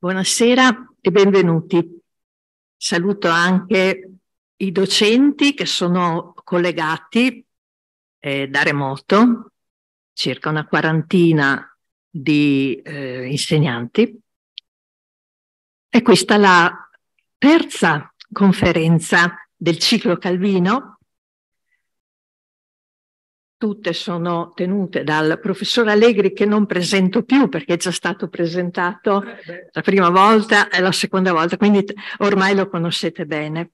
Buonasera e benvenuti. Saluto anche i docenti che sono collegati eh, da remoto, circa una quarantina di eh, insegnanti. È questa la terza conferenza del ciclo Calvino tutte sono tenute dal professor Allegri che non presento più perché è già stato presentato eh, la prima volta e la seconda volta, quindi ormai lo conoscete bene.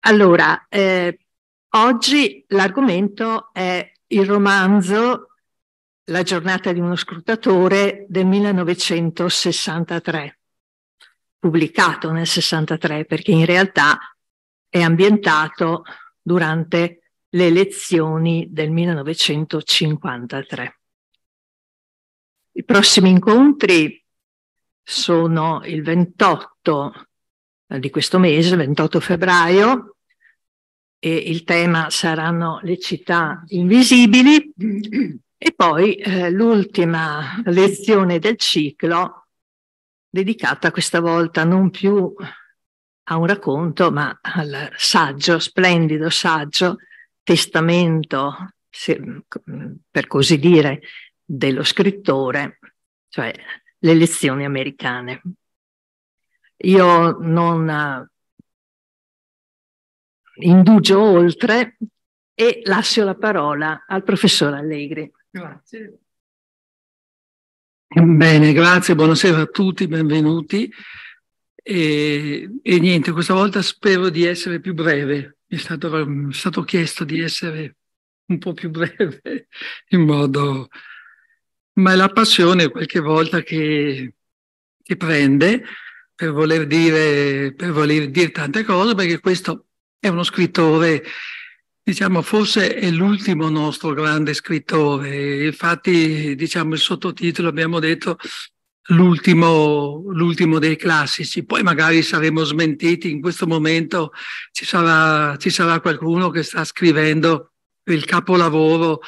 Allora, eh, oggi l'argomento è il romanzo La giornata di uno scrutatore del 1963, pubblicato nel 63 perché in realtà è ambientato durante le lezioni del 1953. I prossimi incontri sono il 28 eh, di questo mese, 28 febbraio, e il tema saranno le città invisibili e poi eh, l'ultima lezione del ciclo dedicata questa volta non più a un racconto ma al saggio, splendido saggio testamento, se, per così dire, dello scrittore, cioè le lezioni americane. Io non eh, indugio oltre e lascio la parola al professor Allegri. Grazie. Bene, grazie, buonasera a tutti, benvenuti. E, e niente, questa volta spero di essere più breve è stato, um, è stato chiesto di essere un po' più breve, in modo... ma è la passione qualche volta che, che prende per voler, dire, per voler dire tante cose, perché questo è uno scrittore, diciamo, forse è l'ultimo nostro grande scrittore. Infatti, diciamo, il sottotitolo abbiamo detto l'ultimo, l'ultimo dei classici. Poi magari saremo smentiti, in questo momento ci sarà, ci sarà qualcuno che sta scrivendo il capolavoro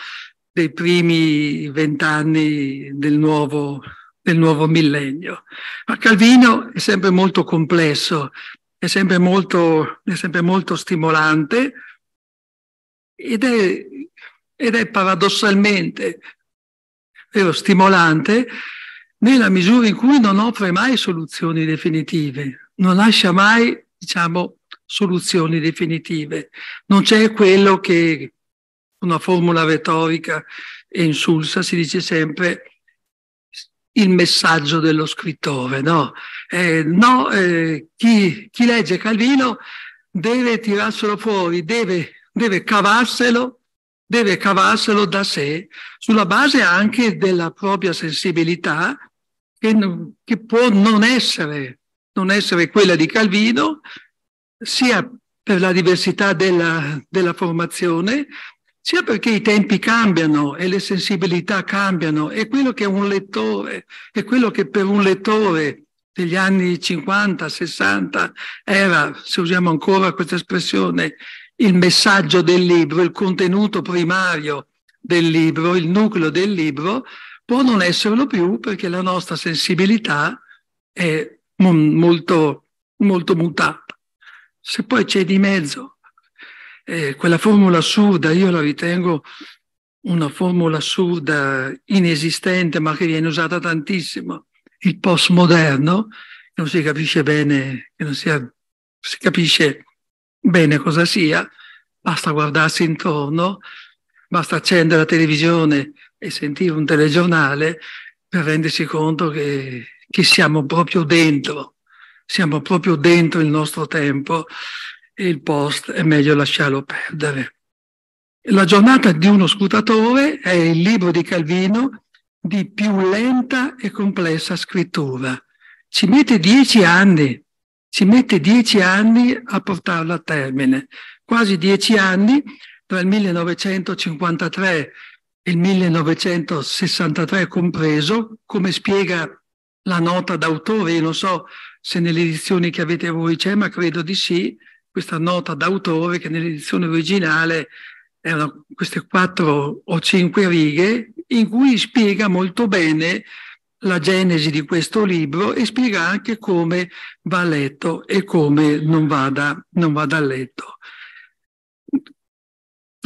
dei primi vent'anni del nuovo, del nuovo millennio. Ma Calvino è sempre molto complesso, è sempre molto, è sempre molto stimolante ed è, ed è paradossalmente vero, stimolante nella misura in cui non offre mai soluzioni definitive, non lascia mai, diciamo, soluzioni definitive. Non c'è quello che una formula retorica e insulsa si dice sempre il messaggio dello scrittore, no? Eh, no eh, chi, chi, legge Calvino deve tirarselo fuori, deve, deve cavarselo deve cavarselo da sé sulla base anche della propria sensibilità che, che può non essere, non essere, quella di Calvino, sia per la diversità della, della formazione, sia perché i tempi cambiano e le sensibilità cambiano e quello che un lettore, e quello che per un lettore degli anni 50, 60 era, se usiamo ancora questa espressione, il messaggio del libro, il contenuto primario del libro, il nucleo del libro, può non esserlo più perché la nostra sensibilità è molto, molto mutata. Se poi c'è di mezzo eh, quella formula assurda, io la ritengo una formula assurda, inesistente, ma che viene usata tantissimo, il postmoderno, non si capisce bene, non si, si capisce bene cosa sia, basta guardarsi intorno, basta accendere la televisione e sentire un telegiornale per rendersi conto che, che siamo proprio dentro, siamo proprio dentro il nostro tempo e il post è meglio lasciarlo perdere. La giornata di uno scrutatore è il libro di Calvino di più lenta e complessa scrittura. Ci mette dieci anni, ci mette dieci anni a portarla a termine, quasi dieci anni tra il 1953 il 1963 compreso, come spiega la nota d'autore, io non so se nelle edizioni che avete voi c'è, ma credo di sì, questa nota d'autore che nell'edizione originale erano queste quattro o cinque righe in cui spiega molto bene la genesi di questo libro e spiega anche come va letto e come non vada, non vada letto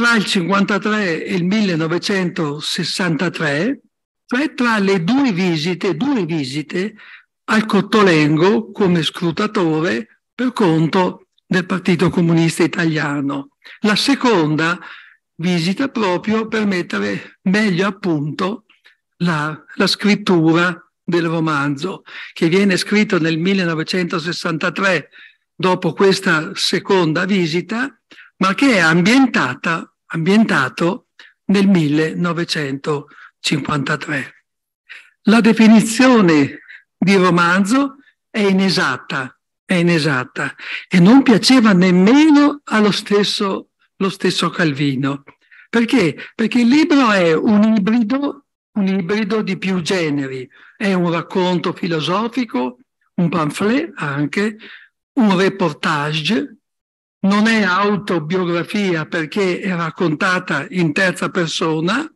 tra il 53 e il 1963, cioè tra le due visite, due visite al Cottolengo come scrutatore per conto del Partito Comunista Italiano. La seconda visita proprio per mettere meglio a punto la, la scrittura del romanzo, che viene scritto nel 1963 dopo questa seconda visita ma che è ambientata, ambientato nel 1953. La definizione di romanzo è inesatta, è inesatta e non piaceva nemmeno allo stesso, lo stesso Calvino. Perché? Perché il libro è un ibrido, un ibrido di più generi, è un racconto filosofico, un pamphlet anche, un reportage, non è autobiografia perché è raccontata in terza persona,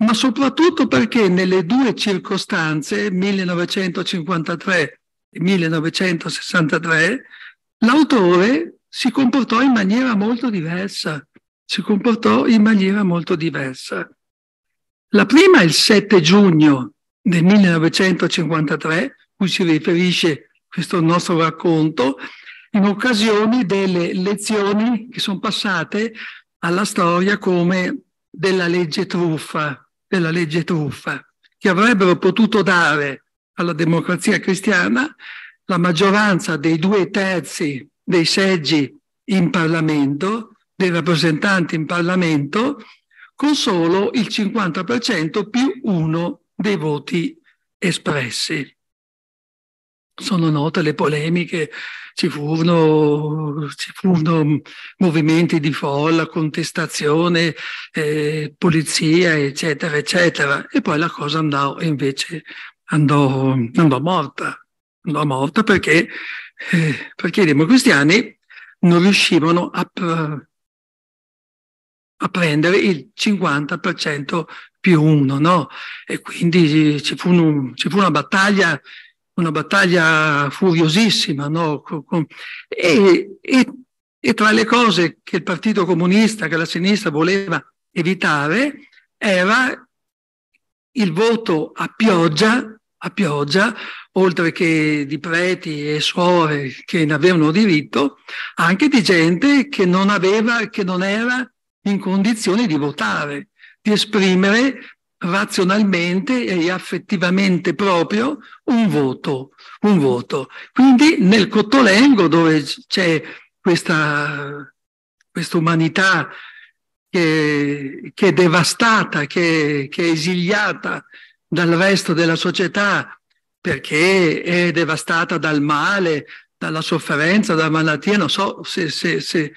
ma soprattutto perché nelle due circostanze, 1953 e 1963, l'autore si comportò in maniera molto diversa. Si comportò in maniera molto diversa. La prima il 7 giugno del 1953, cui si riferisce questo nostro racconto, in occasione delle lezioni che sono passate alla storia come della legge truffa, della legge truffa, che avrebbero potuto dare alla democrazia cristiana la maggioranza dei due terzi dei seggi in Parlamento, dei rappresentanti in Parlamento, con solo il 50% più uno dei voti espressi. Sono note le polemiche ci furono, ci furono movimenti di folla, contestazione, eh, polizia, eccetera, eccetera. E poi la cosa andò invece andò, andò morta, andò morta perché, eh, perché i democristiani non riuscivano a, a prendere il 50% più uno, no? E quindi ci fu, un, ci fu una battaglia una battaglia furiosissima, no? e, e, e tra le cose che il Partito Comunista, che la sinistra voleva evitare, era il voto a pioggia a pioggia, oltre che di preti e suore che ne avevano diritto, anche di gente che non aveva, che non era in condizione di votare, di esprimere razionalmente e affettivamente proprio un voto, un voto. Quindi nel Cottolengo dove c'è questa, questa umanità che, che, è devastata, che, che è esiliata dal resto della società perché è devastata dal male, dalla sofferenza, dalla malattia, non so se, se, se,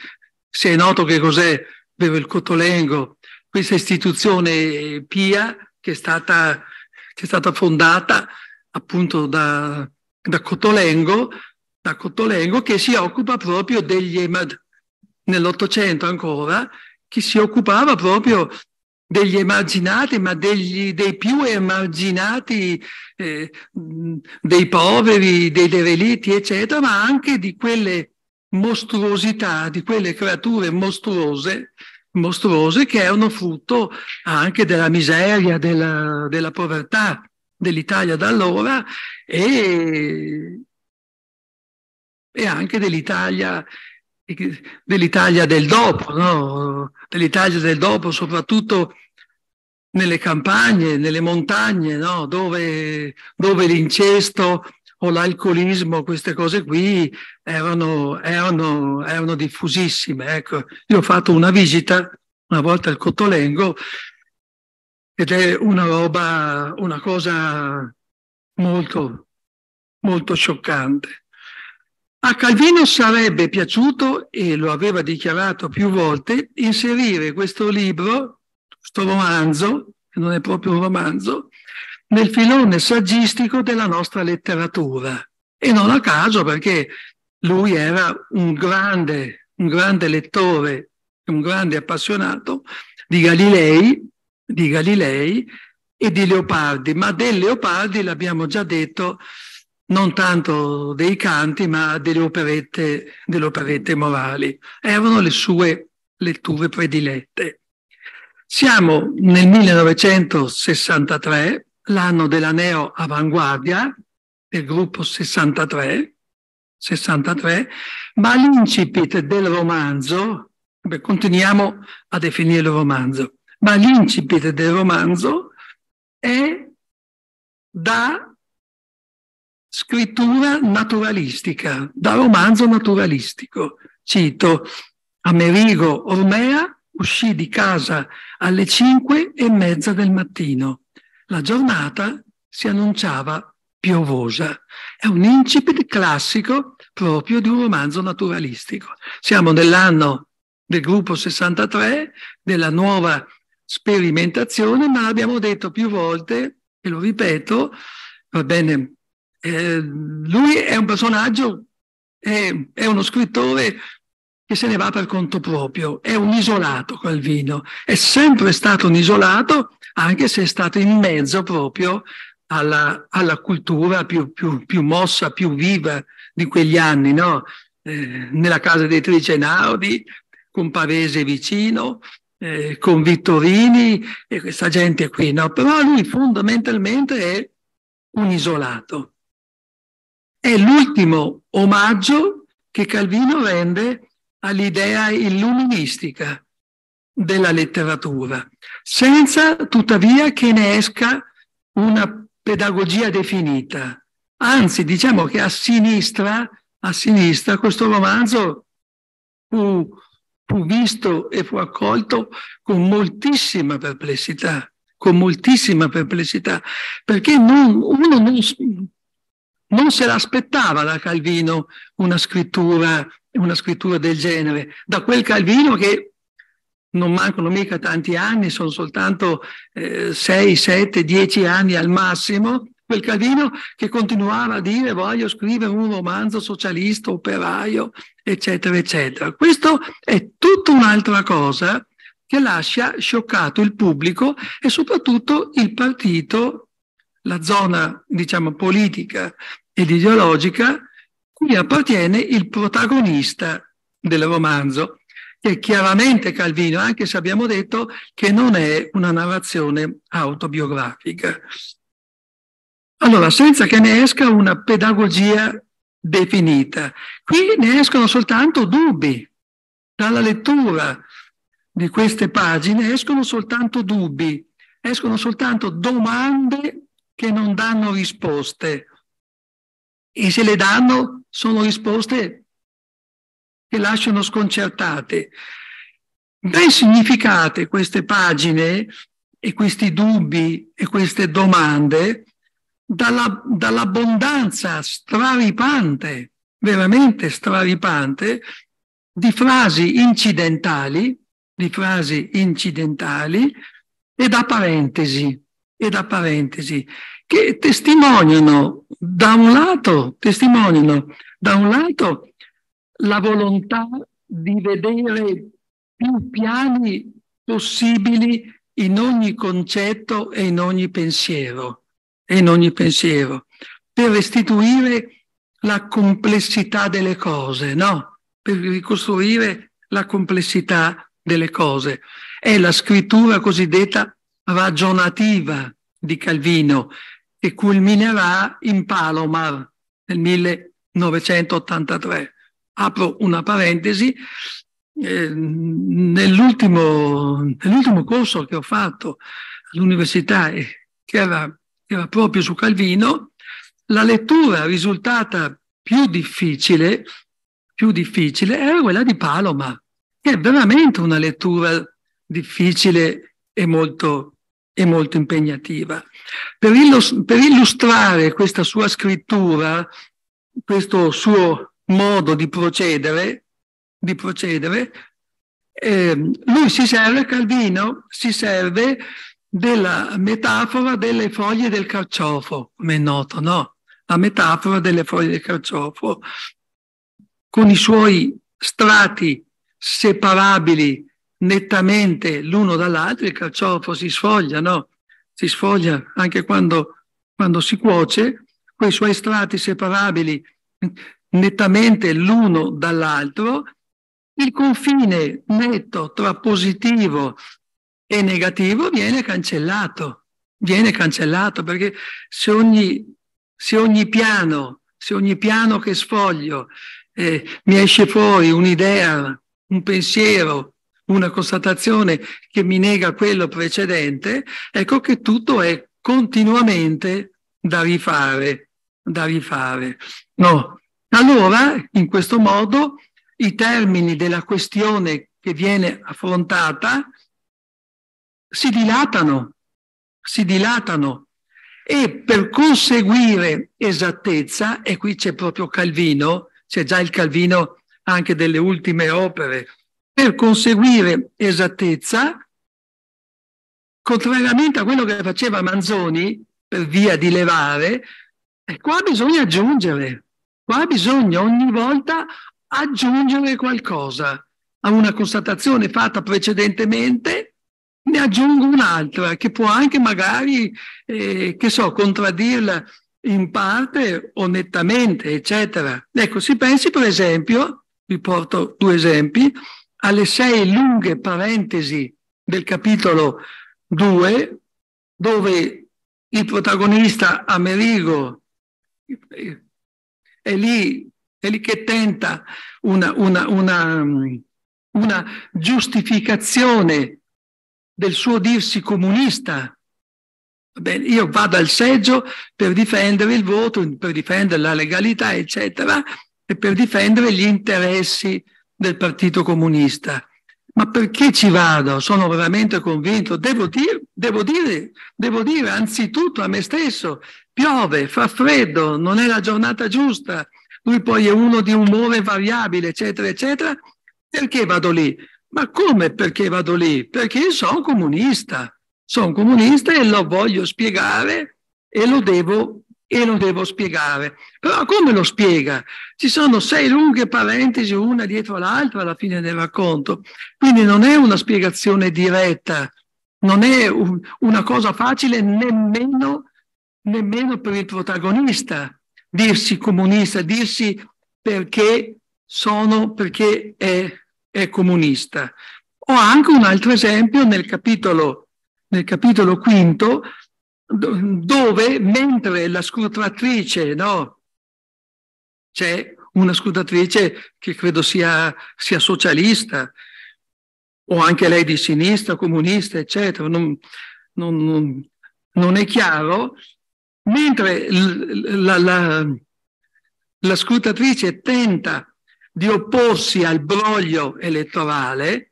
se è noto che cos'è, bevo il Cottolengo, questa istituzione PIA che è stata, che è stata fondata appunto da, da, Cottolengo, da Cottolengo che si occupa proprio degli EMAD, nell'Ottocento ancora, che si occupava proprio degli emarginati, ma degli, dei più emarginati, eh, dei poveri, dei derelitti, eccetera, ma anche di quelle mostruosità, di quelle creature mostruose mostruose che erano frutto anche della miseria, della, della povertà dell'Italia da allora e, e anche dell'Italia dell'Italia del dopo, no? dell'Italia del dopo soprattutto nelle campagne, nelle montagne, no? dove, dove l'incesto o l'alcolismo, queste cose qui erano, erano, erano diffusissime. Ecco, io ho fatto una visita una volta al Cottolengo ed è una roba, una cosa molto, molto scioccante. A Calvino sarebbe piaciuto, e lo aveva dichiarato più volte, inserire questo libro, questo romanzo, che non è proprio un romanzo, nel filone saggistico della nostra letteratura. E non a caso perché lui era un grande, un grande lettore, un grande appassionato di Galilei, di Galilei e di Leopardi, ma dei Leopardi l'abbiamo già detto, non tanto dei canti, ma delle operette, delle operette morali. Erano le sue letture predilette. Siamo nel 1963 l'anno della neo avanguardia del gruppo 63, 63 ma l'incipit del romanzo, beh, continuiamo a definire il romanzo, ma l'incipit del romanzo è da scrittura naturalistica, da romanzo naturalistico. Cito Amerigo Ormea uscì di casa alle cinque e mezza del mattino la giornata si annunciava piovosa. È un incipit classico proprio di un romanzo naturalistico. Siamo nell'anno del gruppo 63, della nuova sperimentazione, ma l'abbiamo detto più volte, e lo ripeto, va bene, eh, lui è un personaggio, è, è uno scrittore che se ne va per conto proprio. È un isolato Calvino, è sempre stato un isolato, anche se è stato in mezzo proprio alla, alla cultura più, più, più, mossa, più viva di quegli anni, no? eh, nella casa editrice Nardi, con Pavese vicino, eh, con Vittorini e questa gente qui, no? Però lui fondamentalmente è un isolato. È l'ultimo omaggio che Calvino rende all'idea illuministica della letteratura, senza tuttavia che ne esca una pedagogia definita. Anzi, diciamo che a sinistra, a sinistra questo romanzo fu, fu visto e fu accolto con moltissima perplessità, con moltissima perplessità, perché non, uno non, non se l'aspettava da Calvino una scrittura una scrittura del genere, da quel Calvino che non mancano mica tanti anni, sono soltanto 6, 7, 10 anni al massimo, quel Calvino che continuava a dire voglio scrivere un romanzo socialista, operaio, eccetera, eccetera. Questo è tutta un'altra cosa che lascia scioccato il pubblico e soprattutto il partito, la zona diciamo politica ed ideologica cui appartiene il protagonista del romanzo, che è chiaramente Calvino, anche se abbiamo detto che non è una narrazione autobiografica. Allora, senza che ne esca una pedagogia definita. Qui ne escono soltanto dubbi. Dalla lettura di queste pagine escono soltanto dubbi, escono soltanto domande che non danno risposte e se le danno sono risposte che lasciano sconcertate. Ben significate queste pagine e questi dubbi e queste domande dalla, dall'abbondanza straripante, veramente straripante, di frasi incidentali, di frasi incidentali e da parentesi, e da parentesi che testimoniano da un lato, testimoniano da un lato la volontà di vedere più piani possibili in ogni concetto e in ogni pensiero, e in ogni pensiero per restituire la complessità delle cose, no? Per ricostruire la complessità delle cose. È la scrittura cosiddetta ragionativa di Calvino, che culminerà in Palomar nel 1983. Apro una parentesi, eh, nell'ultimo, nell'ultimo, corso che ho fatto all'università, eh, che, era, che era, proprio su Calvino, la lettura risultata più difficile, più difficile era quella di Paloma, che è veramente una lettura difficile e molto, e molto impegnativa. Per, illustrare questa sua scrittura, questo suo modo di procedere, di procedere eh, lui si serve, Calvino si serve della metafora delle foglie del carciofo, come è noto, no? La metafora delle foglie del carciofo, con i suoi strati separabili nettamente l'uno dall'altro, il carciofo si sfoglia, no? si sfoglia anche quando, quando si cuoce, quei suoi strati separabili nettamente l'uno dall'altro, il confine netto tra positivo e negativo viene cancellato, viene cancellato perché se ogni, se ogni piano, se ogni piano che sfoglio eh, mi esce fuori un'idea, un pensiero, una constatazione che mi nega quello precedente, ecco che tutto è continuamente da rifare, da rifare. No. Allora, in questo modo, i termini della questione che viene affrontata si dilatano, si dilatano e per conseguire esattezza, e qui c'è proprio Calvino, c'è già il Calvino anche delle ultime opere, per conseguire esattezza, contrariamente a quello che faceva Manzoni per via di levare, qua bisogna aggiungere, qua bisogna ogni volta aggiungere qualcosa a una constatazione fatta precedentemente, ne aggiungo un'altra che può anche magari, eh, che so, contraddirla in parte o nettamente, eccetera. Ecco, si pensi per esempio, vi porto due esempi, alle sei lunghe parentesi del capitolo 2, dove il protagonista Amerigo è lì, è lì che tenta una, una, una, una giustificazione del suo dirsi comunista. Bene, io vado al seggio per difendere il voto, per difendere la legalità, eccetera, e per difendere gli interessi del Partito Comunista. Ma perché ci vado? Sono veramente convinto. Devo, dir, devo, dire, devo dire anzitutto a me stesso, piove, fa freddo, non è la giornata giusta, lui poi è uno di umore variabile, eccetera, eccetera. Perché vado lì? Ma come perché vado lì? Perché sono comunista, sono comunista e lo voglio spiegare e lo devo e lo devo spiegare. Però come lo spiega? Ci sono sei lunghe parentesi una dietro l'altra alla fine del racconto, quindi non è una spiegazione diretta, non è un, una cosa facile nemmeno, nemmeno per il protagonista dirsi comunista, dirsi perché sono, perché è, è comunista. Ho anche un altro esempio nel capitolo, nel capitolo quinto dove mentre la scrutatrice, no? C'è una scrutatrice che credo sia, sia socialista o anche lei di sinistra, comunista, eccetera, non, non, non, non è chiaro, mentre la, la, la scrutatrice tenta di opporsi al broglio elettorale,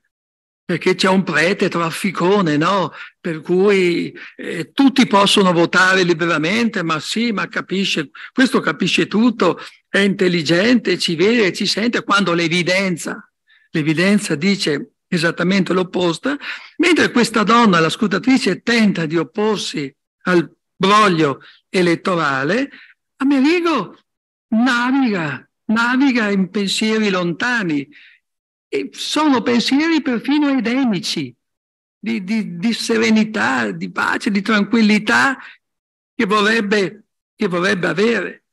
perché c'è un prete trafficone, no? Per cui eh, tutti possono votare liberamente, ma sì, ma capisce, questo capisce tutto, è intelligente, ci vede, ci sente, quando l'evidenza, l'evidenza dice esattamente l'opposta, mentre questa donna, la scrutatrice, tenta di opporsi al broglio elettorale, Amerigo naviga, naviga in pensieri lontani, e sono pensieri perfino edemici, di, di, di serenità, di pace, di tranquillità che vorrebbe, che vorrebbe avere.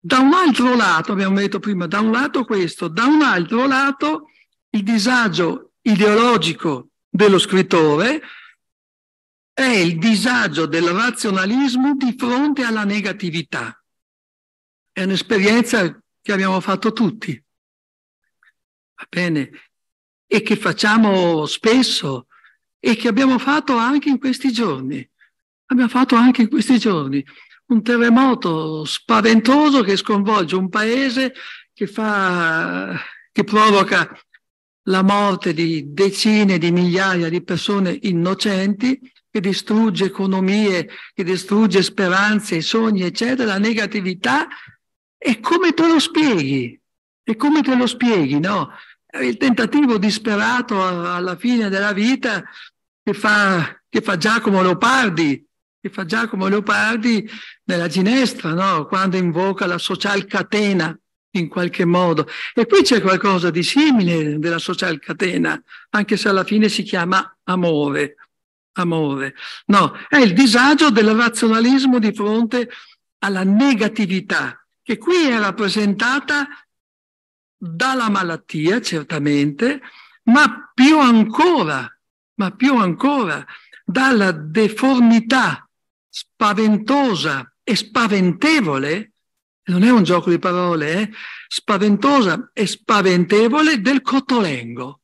Da un altro lato, abbiamo detto prima, da un lato questo, da un altro lato il disagio ideologico dello scrittore è il disagio del razionalismo di fronte alla negatività. È un'esperienza che abbiamo fatto tutti va bene, e che facciamo spesso e che abbiamo fatto anche in questi giorni. Abbiamo fatto anche in questi giorni un terremoto spaventoso che sconvolge un paese che, fa, che provoca la morte di decine di migliaia di persone innocenti, che distrugge economie, che distrugge speranze, sogni, eccetera, la negatività. E come te lo spieghi? E come te lo spieghi, no? il tentativo disperato alla fine della vita che fa, che fa Giacomo Leopardi, che fa Giacomo Leopardi nella ginestra, no? quando invoca la social catena in qualche modo. E qui c'è qualcosa di simile della social catena, anche se alla fine si chiama amore. Amore. No, è il disagio del razionalismo di fronte alla negatività, che qui è rappresentata dalla malattia, certamente, ma più ancora, ma più ancora dalla deformità spaventosa e spaventevole, non è un gioco di parole, eh? spaventosa e spaventevole del Cotolengo,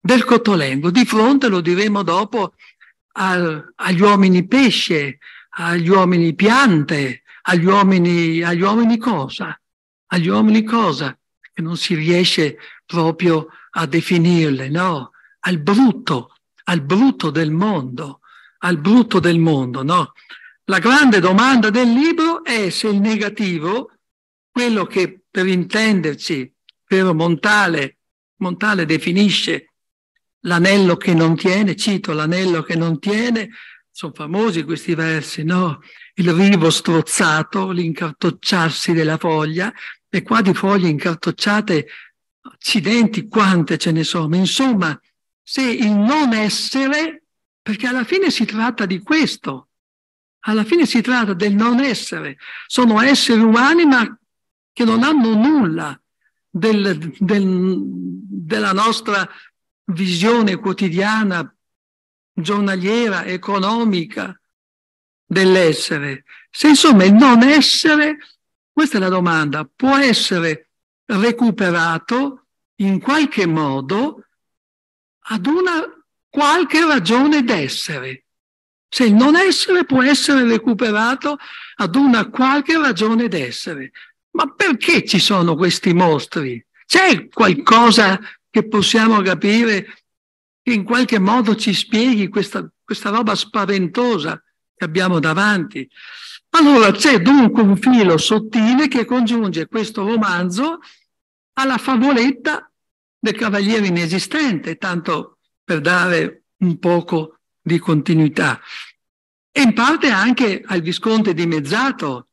del Cotolengo, di fronte, lo diremo dopo, al, agli uomini pesce, agli uomini piante, agli uomini, agli uomini cosa? Agli uomini cosa? che non si riesce proprio a definirle, no? Al brutto, al brutto del mondo, al brutto del mondo, no? La grande domanda del libro è se il negativo, quello che per intenderci, vero Montale, Montale definisce l'anello che non tiene, cito l'anello che non tiene, sono famosi questi versi, no? Il rivo strozzato, l'incartocciarsi della foglia, e qua di foglie incartocciate, accidenti quante ce ne sono, insomma, se il non essere, perché alla fine si tratta di questo, alla fine si tratta del non essere, sono esseri umani ma che non hanno nulla del, del, della nostra visione quotidiana, giornaliera, economica dell'essere. Se insomma il non essere questa è la domanda. Può essere recuperato in qualche modo ad una qualche ragione d'essere. Se il non essere può essere recuperato ad una qualche ragione d'essere. Ma perché ci sono questi mostri? C'è qualcosa che possiamo capire che in qualche modo ci spieghi questa, questa roba spaventosa che abbiamo davanti? Allora c'è dunque un filo sottile che congiunge questo romanzo alla favoletta del cavaliere inesistente, tanto per dare un poco di continuità. E in parte anche al visconte dimezzato,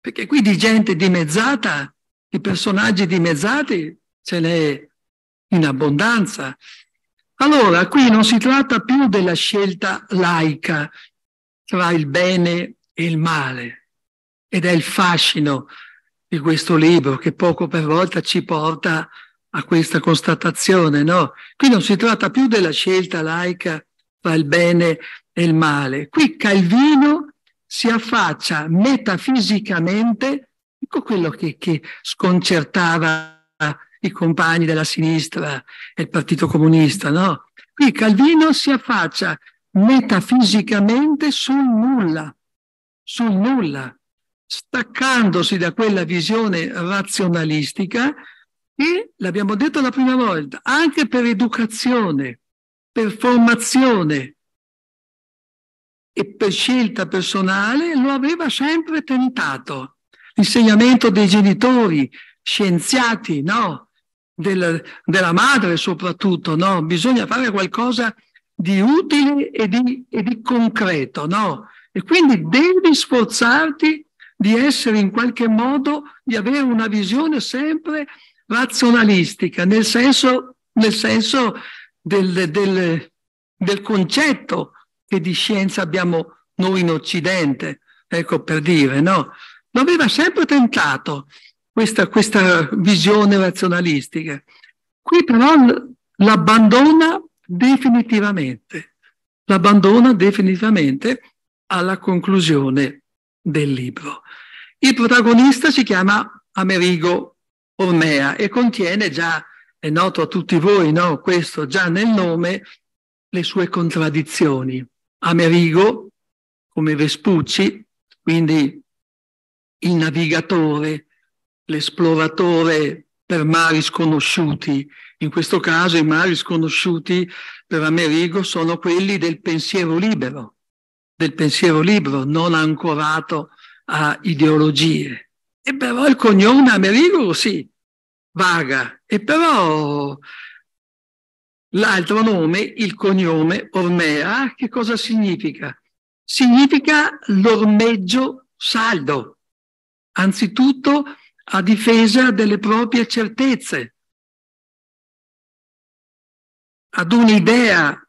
perché qui di gente dimezzata, di personaggi dimezzati, ce n'è in abbondanza. Allora, qui non si tratta più della scelta laica tra il bene e il male. Ed è il fascino di questo libro che poco per volta ci porta a questa constatazione, no? Qui non si tratta più della scelta laica tra il bene e il male. Qui Calvino si affaccia metafisicamente, ecco quello che, che sconcertava i compagni della sinistra e il Partito Comunista, no? Qui Calvino si affaccia metafisicamente sul nulla, sul nulla, staccandosi da quella visione razionalistica e, l'abbiamo detto la prima volta, anche per educazione, per formazione e per scelta personale lo aveva sempre tentato. L'insegnamento dei genitori, scienziati, no? Del, della madre soprattutto, no? Bisogna fare qualcosa di utile e di, e di concreto, no? E quindi devi sforzarti di essere in qualche modo, di avere una visione sempre razionalistica, nel senso, nel senso del, del, del concetto che di scienza abbiamo noi in Occidente, ecco per dire, no? Lo aveva sempre tentato questa, questa visione razionalistica. Qui però l'abbandona definitivamente, l'abbandona definitivamente alla conclusione del libro. Il protagonista si chiama Amerigo Ormea e contiene già, è noto a tutti voi, no? questo già nel nome, le sue contraddizioni. Amerigo, come Vespucci, quindi il navigatore, l'esploratore per mari sconosciuti. In questo caso i mari sconosciuti per Amerigo sono quelli del pensiero libero, del pensiero libero, non ancorato a ideologie. E però il cognome Amerigo sì, vaga, e però l'altro nome, il cognome Ormea, che cosa significa? Significa l'ormeggio saldo, anzitutto a difesa delle proprie certezze, ad un'idea,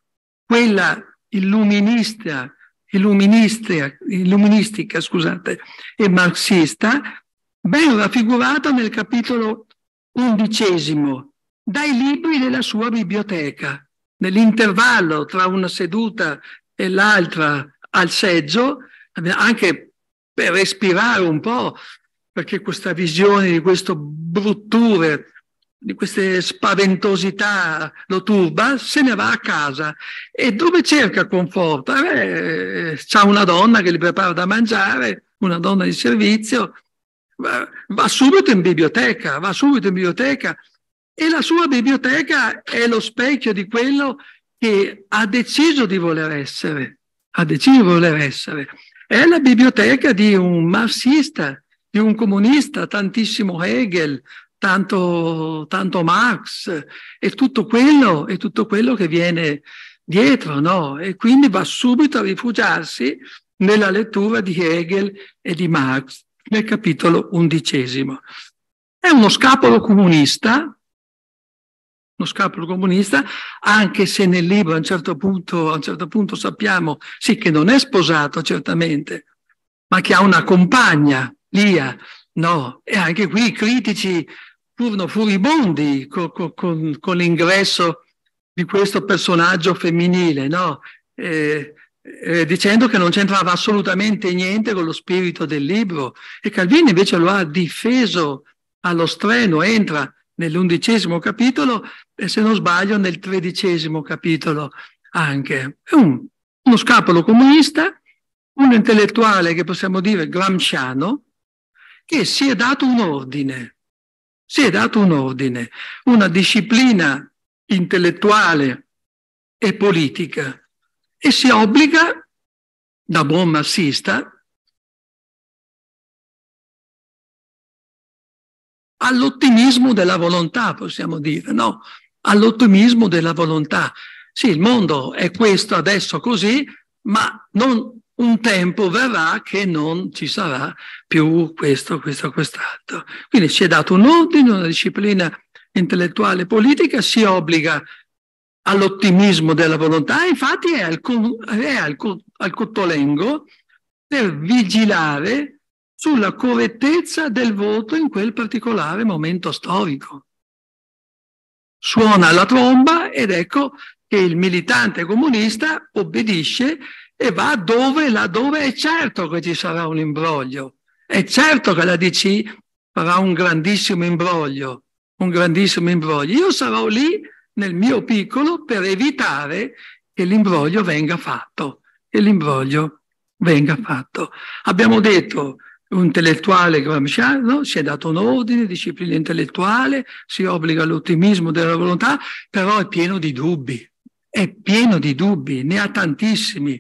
quella illuminista, illuministica scusate, e marxista, ben raffigurata nel capitolo undicesimo, dai libri della sua biblioteca. Nell'intervallo tra una seduta e l'altra al seggio, anche per respirare un po', perché questa visione di questo brutture di queste spaventosità lo turba, se ne va a casa e dove cerca conforto? Eh, c'ha una donna che gli prepara da mangiare, una donna di servizio, va, va subito in biblioteca, va subito in biblioteca e la sua biblioteca è lo specchio di quello che ha deciso di voler essere, ha deciso di voler essere. È la biblioteca di un marxista, di un comunista, tantissimo Hegel, tanto, tanto Marx e tutto, quello, e tutto quello che viene dietro, no? E quindi va subito a rifugiarsi nella lettura di Hegel e di Marx nel capitolo undicesimo. È uno scapolo comunista, uno scapolo comunista, anche se nel libro a un certo punto, a un certo punto sappiamo sì che non è sposato certamente, ma che ha una compagna, Lia, no? E anche qui i critici furono furibondi con, con, con l'ingresso di questo personaggio femminile, no? eh, eh, dicendo che non c'entrava assolutamente niente con lo spirito del libro e Calvino invece lo ha difeso allo streno, entra nell'undicesimo capitolo e se non sbaglio nel tredicesimo capitolo anche. È un, uno scapolo comunista, un intellettuale che possiamo dire gramsciano, che si è dato un ordine, si è dato un ordine, una disciplina intellettuale e politica e si obbliga, da buon marxista, all'ottimismo della volontà, possiamo dire, no? All'ottimismo della volontà. Sì, il mondo è questo adesso così, ma non un tempo verrà che non ci sarà più questo, questo, quest'altro. Quindi si è dato un ordine, una disciplina intellettuale e politica, si obbliga all'ottimismo della volontà, infatti è al, è al, al cottolengo per vigilare sulla correttezza del voto in quel particolare momento storico. Suona la tromba ed ecco che il militante comunista obbedisce e va dove, laddove è certo che ci sarà un imbroglio, è certo che la DC farà un grandissimo imbroglio, un grandissimo imbroglio. Io sarò lì nel mio piccolo per evitare che l'imbroglio venga fatto, che l'imbroglio venga fatto. Abbiamo detto un intellettuale gramsciano, si è dato un ordine, disciplina intellettuale, si obbliga all'ottimismo della volontà, però è pieno di dubbi, è pieno di dubbi, ne ha tantissimi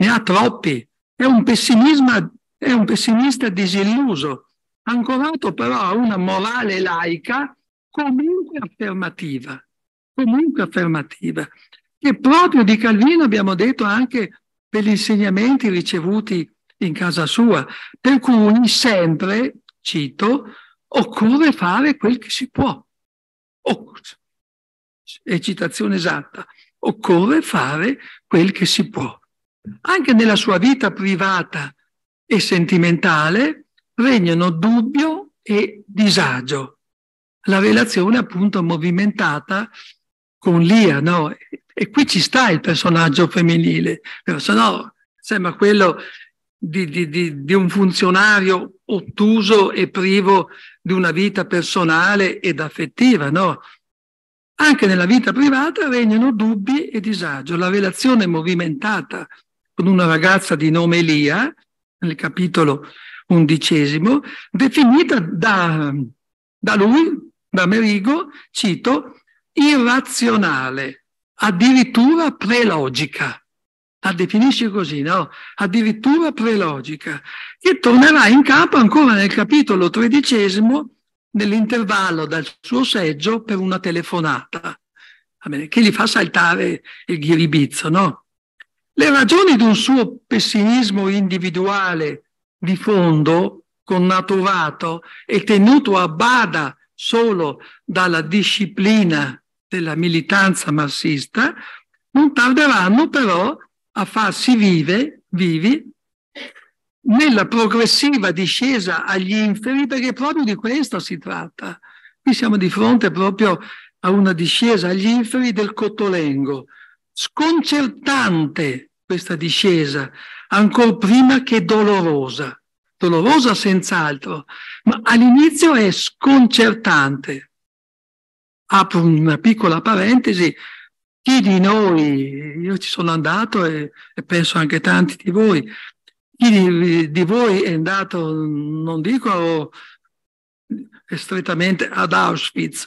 ne ha troppi, è un, è un pessimista disilluso, ancorato però a una morale laica comunque affermativa, comunque affermativa, che proprio di Calvino abbiamo detto anche per gli insegnamenti ricevuti in casa sua, per cui sempre, cito, occorre fare quel che si può. E citazione esatta, occorre fare quel che si può anche nella sua vita privata e sentimentale regnano dubbio e disagio. La relazione appunto movimentata con Lia, no? E qui ci sta il personaggio femminile, se no sembra quello di, di, di, di un funzionario ottuso e privo di una vita personale ed affettiva, no? Anche nella vita privata regnano dubbi e disagio, la relazione movimentata con una ragazza di nome Elia, nel capitolo undicesimo, definita da, da lui, da Merigo, cito, irrazionale, addirittura prelogica. La definisce così, no? Addirittura prelogica. E tornerà in campo ancora nel capitolo tredicesimo, nell'intervallo dal suo seggio, per una telefonata, che gli fa saltare il ghiribizzo, no? Le ragioni di un suo pessimismo individuale di fondo, connaturato e tenuto a bada solo dalla disciplina della militanza marxista, non tarderanno però a farsi vive, vivi nella progressiva discesa agli inferi, perché proprio di questo si tratta. Qui siamo di fronte proprio a una discesa agli inferi del Cottolengo, sconcertante questa discesa, ancora prima che dolorosa, dolorosa senz'altro, ma all'inizio è sconcertante. Apro una piccola parentesi, chi di noi, io ci sono andato e, e penso anche tanti di voi, chi di, di voi è andato, non dico eh, strettamente ad Auschwitz,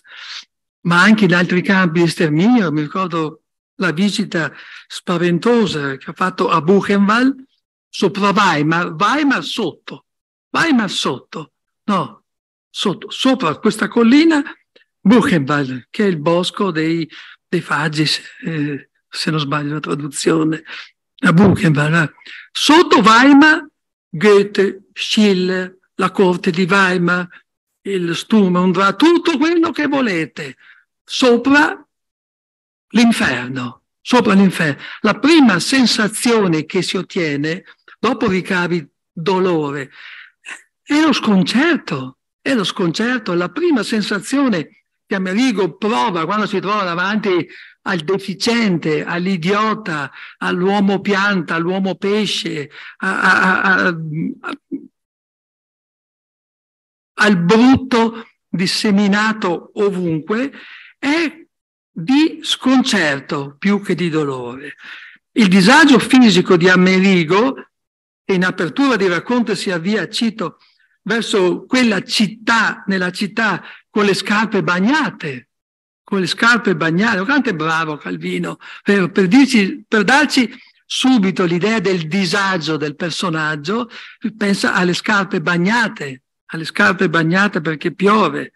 ma anche in altri campi di sterminio, mi ricordo la visita spaventosa che ha fatto a Buchenwald sopra Weimar, Weimar sotto, Weimar sotto, no, sotto, sopra questa collina Buchenwald, che è il bosco dei, dei faggi, eh, se non sbaglio la traduzione, a Buchenwald. Ah. Sotto Weimar, Goethe, Schiller, la corte di Weimar, il Sturm und tutto quello che volete. Sopra l'inferno, sopra l'inferno. La prima sensazione che si ottiene dopo ricavi dolore è lo sconcerto, è lo sconcerto, la prima sensazione che Amerigo prova quando si trova davanti al deficiente, all'idiota, all'uomo pianta, all'uomo pesce, a, a, a, al brutto disseminato ovunque, è di sconcerto più che di dolore. Il disagio fisico di Amerigo, e in apertura di racconto si avvia, cito, verso quella città, nella città con le scarpe bagnate, con le scarpe bagnate, quanto è bravo Calvino, per, per, dirci, per darci subito l'idea del disagio del personaggio, pensa alle scarpe bagnate, alle scarpe bagnate perché piove,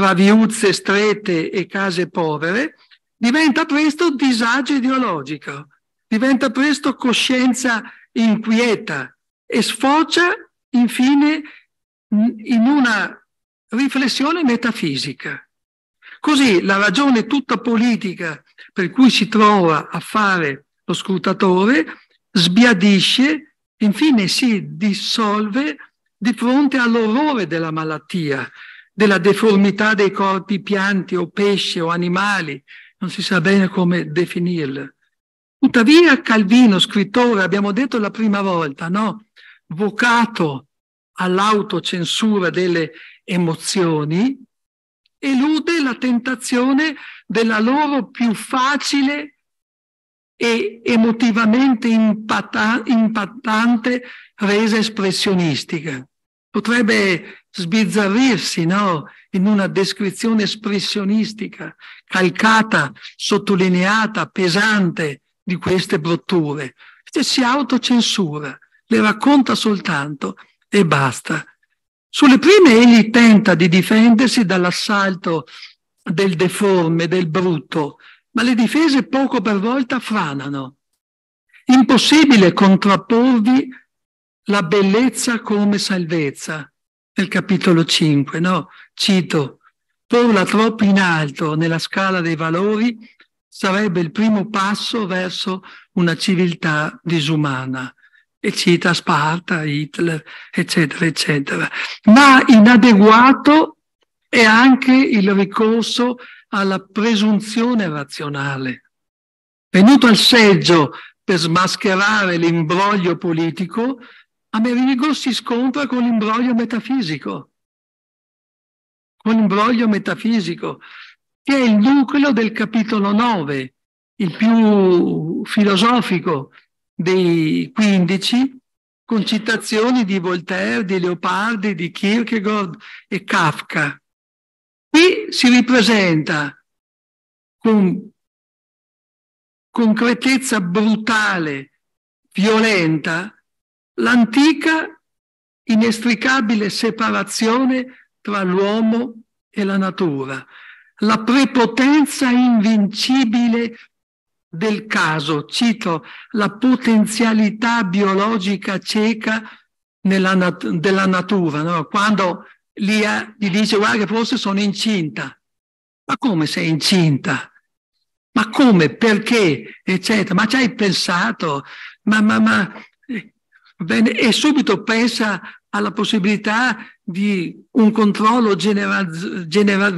tra viuzze strette e case povere, diventa presto disagio ideologico, diventa presto coscienza inquieta e sfocia infine in una riflessione metafisica. Così la ragione tutta politica per cui si trova a fare lo scrutatore sbiadisce, infine si dissolve di fronte all'orrore della malattia, della deformità dei corpi pianti o pesce o animali, non si sa bene come definirle. Tuttavia Calvino, scrittore, abbiamo detto la prima volta, no? vocato all'autocensura delle emozioni, elude la tentazione della loro più facile e emotivamente impattante resa espressionistica potrebbe sbizzarrirsi no? in una descrizione espressionistica, calcata, sottolineata, pesante di queste brutture. Cioè, si autocensura, le racconta soltanto e basta. Sulle prime egli tenta di difendersi dall'assalto del deforme, del brutto, ma le difese poco per volta franano. Impossibile contrapporvi la bellezza come salvezza, nel capitolo 5, no? Cito, porla troppo in alto nella scala dei valori sarebbe il primo passo verso una civiltà disumana. E cita Sparta, Hitler, eccetera, eccetera. Ma inadeguato è anche il ricorso alla presunzione razionale. Venuto al seggio per smascherare l'imbroglio politico, Amerigo si scontra con l'imbroglio metafisico, con l'imbroglio metafisico, che è il nucleo del capitolo 9, il più filosofico dei 15, con citazioni di Voltaire, di Leopardi, di Kierkegaard e Kafka. Qui si ripresenta con concretezza brutale, violenta, l'antica inestricabile separazione tra l'uomo e la natura, la prepotenza invincibile del caso, cito la potenzialità biologica cieca nat della natura, no? quando Lia gli dice guarda forse sono incinta, ma come sei incinta? Ma come? Perché? Eccetera. Ma ci hai pensato? Ma, ma, ma Bene, e subito pensa alla possibilità di un controllo genera genera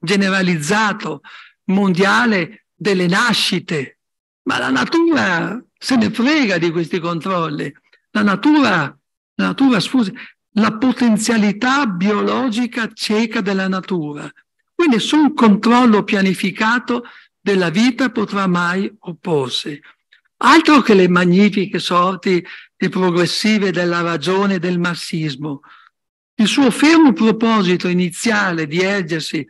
generalizzato, mondiale, delle nascite. Ma la natura se ne frega di questi controlli. La natura, la natura, scusi, la potenzialità biologica cieca della natura. Quindi nessun controllo pianificato della vita potrà mai opporsi. Altro che le magnifiche sorti e progressive della ragione del marxismo. Il suo fermo proposito iniziale di ergersi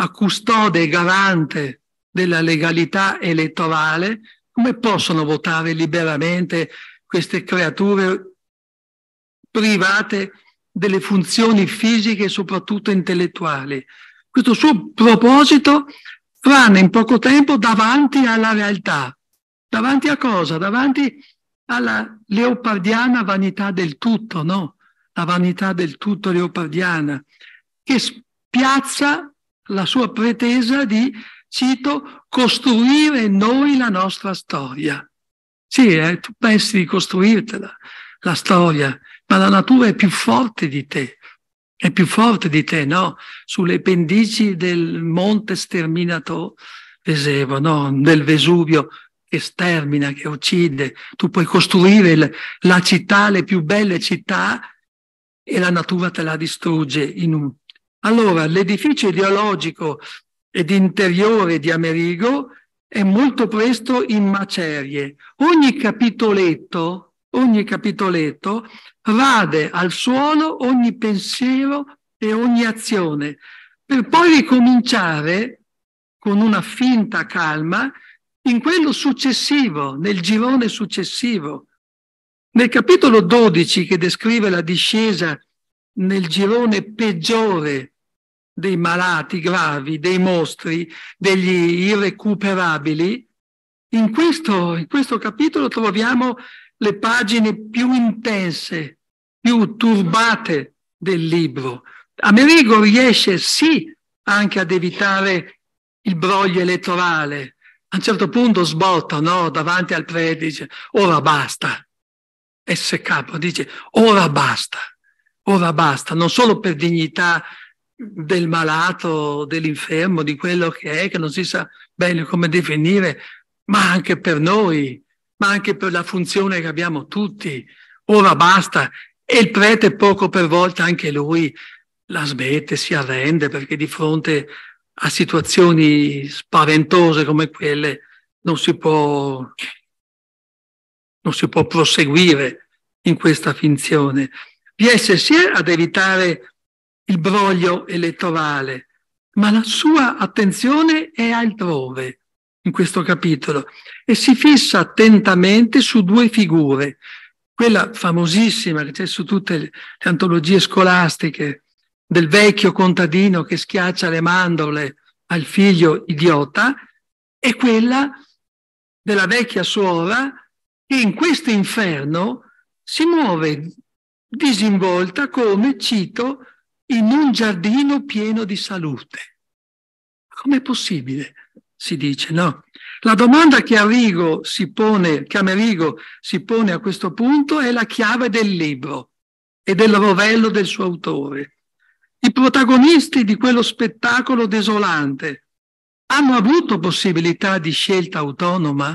a custode e garante della legalità elettorale, come possono votare liberamente queste creature private delle funzioni fisiche e soprattutto intellettuali? Questo suo proposito frana in poco tempo davanti alla realtà. Davanti a cosa? Davanti a alla leopardiana vanità del tutto, no? La vanità del tutto leopardiana, che spiazza la sua pretesa di, cito, costruire noi la nostra storia. Sì, eh, tu pensi di costruirtela, la storia, ma la natura è più forte di te, è più forte di te, no? Sulle pendici del monte sterminato Vesevo, no? Del Vesuvio, che stermina, che uccide. Tu puoi costruire il, la città, le più belle città, e la natura te la distrugge. In Un... Allora, l'edificio ideologico ed interiore di Amerigo è molto presto in macerie. Ogni capitoletto, ogni capitoletto rade al suolo ogni pensiero e ogni azione, per poi ricominciare con una finta calma in quello successivo, nel girone successivo. Nel capitolo 12 che descrive la discesa nel girone peggiore dei malati gravi, dei mostri, degli irrecuperabili, in questo, in questo capitolo troviamo le pagine più intense, più turbate del libro. Amerigo riesce sì anche ad evitare il broglio elettorale, a un certo punto sbotta no, davanti al prete dice ora basta. Capo dice ora basta, ora basta, non solo per dignità del malato, dell'infermo, di quello che è, che non si sa bene come definire, ma anche per noi, ma anche per la funzione che abbiamo tutti. Ora basta. E il prete poco per volta anche lui la smette, si arrende perché di fronte a situazioni spaventose come quelle non si può, non si può proseguire in questa finzione. Riesce sia ad evitare il broglio elettorale, ma la sua attenzione è altrove in questo capitolo e si fissa attentamente su due figure, quella famosissima che c'è su tutte le antologie scolastiche, del vecchio contadino che schiaccia le mandorle al figlio idiota e quella della vecchia suora che in questo inferno si muove disinvolta come, cito, in un giardino pieno di salute. Com'è possibile? Si dice, no? La domanda che Arrigo si pone, che Amerigo si pone a questo punto è la chiave del libro e del rovello del suo autore i protagonisti di quello spettacolo desolante hanno avuto possibilità di scelta autonoma?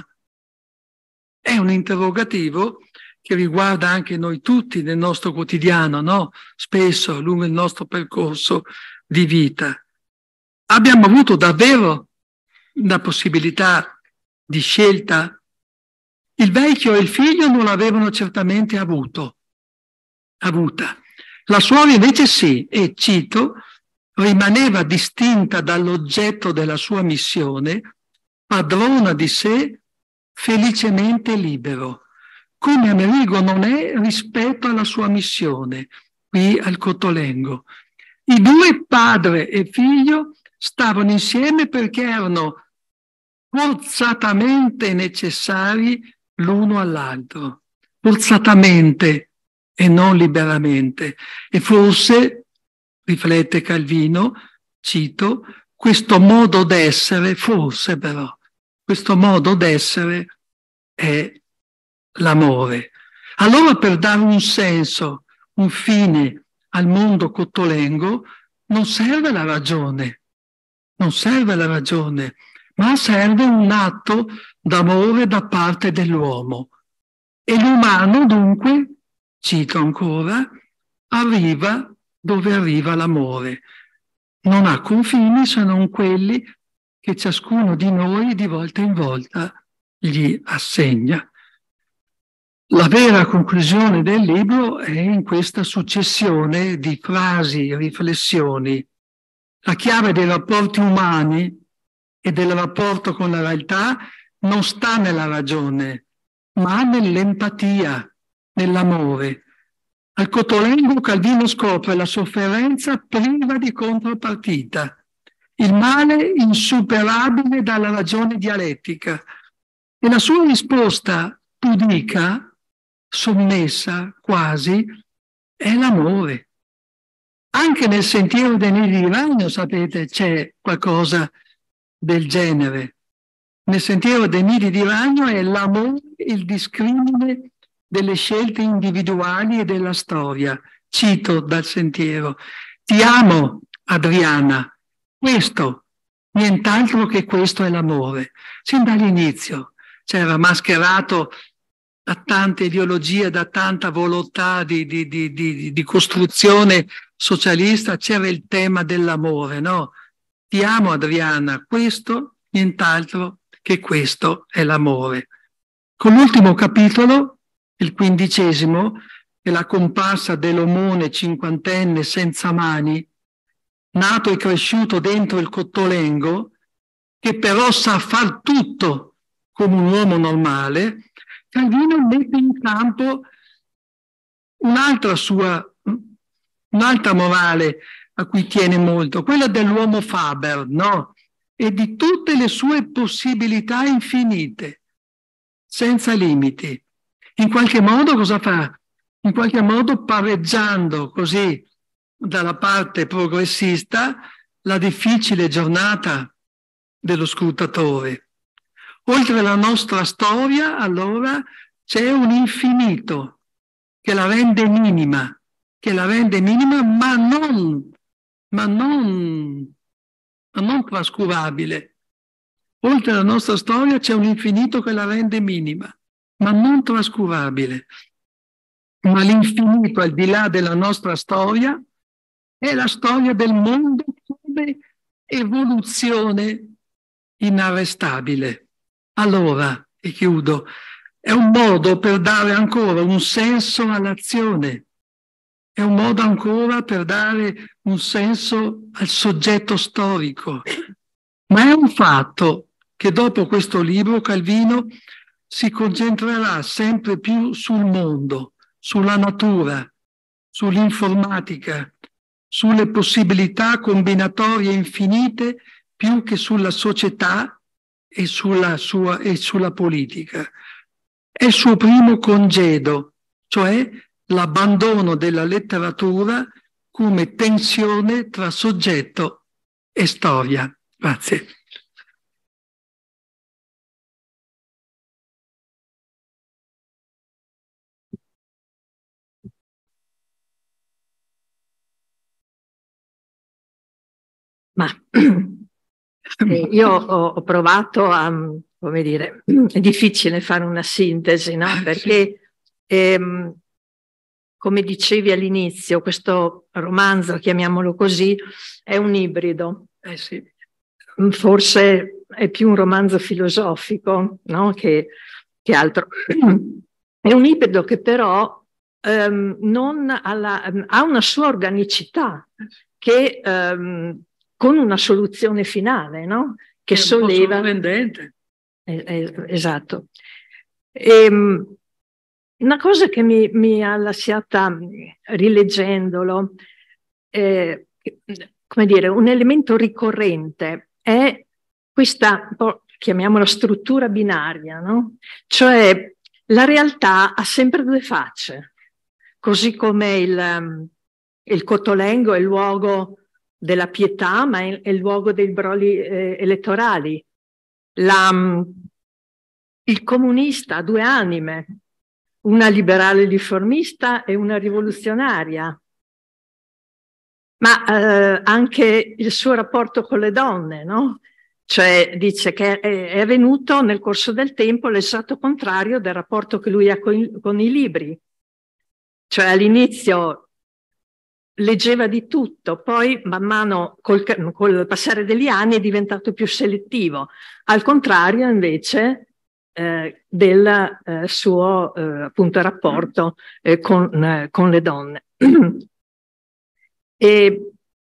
È un interrogativo che riguarda anche noi tutti nel nostro quotidiano, no? spesso lungo il nostro percorso di vita. Abbiamo avuto davvero una possibilità di scelta? Il vecchio e il figlio non l'avevano certamente avuto, avuta. La suora invece sì, e cito, rimaneva distinta dall'oggetto della sua missione, padrona di sé, felicemente libero, come Amerigo non è rispetto alla sua missione, qui al Cotolengo. I due, padre e figlio, stavano insieme perché erano forzatamente necessari l'uno all'altro, forzatamente, e non liberamente. E forse, riflette Calvino, cito, questo modo d'essere, forse però, questo modo d'essere è l'amore. Allora per dare un senso, un fine al mondo cottolengo, non serve la ragione, non serve la ragione, ma serve un atto d'amore da parte dell'uomo. E l'umano dunque cito ancora, arriva dove arriva l'amore. Non ha confini se non quelli che ciascuno di noi di volta in volta gli assegna. La vera conclusione del libro è in questa successione di frasi, e riflessioni. La chiave dei rapporti umani e del rapporto con la realtà non sta nella ragione, ma nell'empatia nell'amore. Al Cotolengo Calvino scopre la sofferenza priva di contropartita, il male insuperabile dalla ragione dialettica e la sua risposta pudica, sommessa quasi, è l'amore. Anche nel sentiero dei nidi di ragno, sapete, c'è qualcosa del genere. Nel sentiero dei nidi di ragno è l'amore il discrimine delle scelte individuali e della storia. Cito dal sentiero, ti amo Adriana, questo, nient'altro che questo è l'amore. Sin dall'inizio c'era mascherato da tante ideologie, da tanta volontà di, di, di, di costruzione socialista, c'era il tema dell'amore, no? Ti amo Adriana, questo, nient'altro che questo è l'amore. Con l'ultimo capitolo il quindicesimo è la comparsa dell'omone cinquantenne senza mani, nato e cresciuto dentro il cottolengo, che però sa far tutto come un uomo normale, Calvino mette in campo un'altra sua, un'altra morale a cui tiene molto, quella dell'uomo Faber, no? E di tutte le sue possibilità infinite, senza limiti in qualche modo cosa fa? In qualche modo pareggiando così dalla parte progressista la difficile giornata dello scrutatore. Oltre la nostra storia, allora, c'è un infinito che la rende minima, che la rende minima, ma non, ma non, ma non trascurabile. Oltre alla nostra storia c'è un infinito che la rende minima ma non trascurabile, ma l'infinito al di là della nostra storia è la storia del mondo come evoluzione inarrestabile. Allora, e chiudo, è un modo per dare ancora un senso all'azione, è un modo ancora per dare un senso al soggetto storico, ma è un fatto che dopo questo libro Calvino si concentrerà sempre più sul mondo, sulla natura, sull'informatica, sulle possibilità combinatorie infinite più che sulla società e sulla, sua, e sulla politica. È il suo primo congedo, cioè l'abbandono della letteratura come tensione tra soggetto e storia. Grazie. Ma io ho, ho provato a, mm, come dire, è difficile fare una sintesi, no? Ah, Perché, ehm, come dicevi all'inizio, questo romanzo, chiamiamolo così, è un ibrido. Eh sì. Mm, forse è più un romanzo filosofico no? che, che altro. È un ibrido che però ehm, alla, mm, ha una sua organicità eh, che ehm, con una soluzione finale, no? Che è solleva... sorprendente. Eh, eh, esatto. E, ehm, una cosa che mi, mi, ha lasciata rileggendolo, eh, come dire, un elemento ricorrente è questa, chiamiamola struttura binaria, no? Cioè la realtà ha sempre due facce, così come il, il Cotolengo è il luogo della pietà, ma è, il luogo dei brogli eh, elettorali. La, mm, il comunista ha due anime, una liberale riformista e una rivoluzionaria. Ma eh, anche il suo rapporto con le donne, no? Cioè dice che è, è avvenuto nel corso del tempo l'esatto contrario del rapporto che lui ha con, con i libri. Cioè all'inizio leggeva di tutto, poi man mano col, col, passare degli anni è diventato più selettivo, al contrario invece eh, del eh, suo eh, appunto, rapporto eh, con, eh, con, le donne. e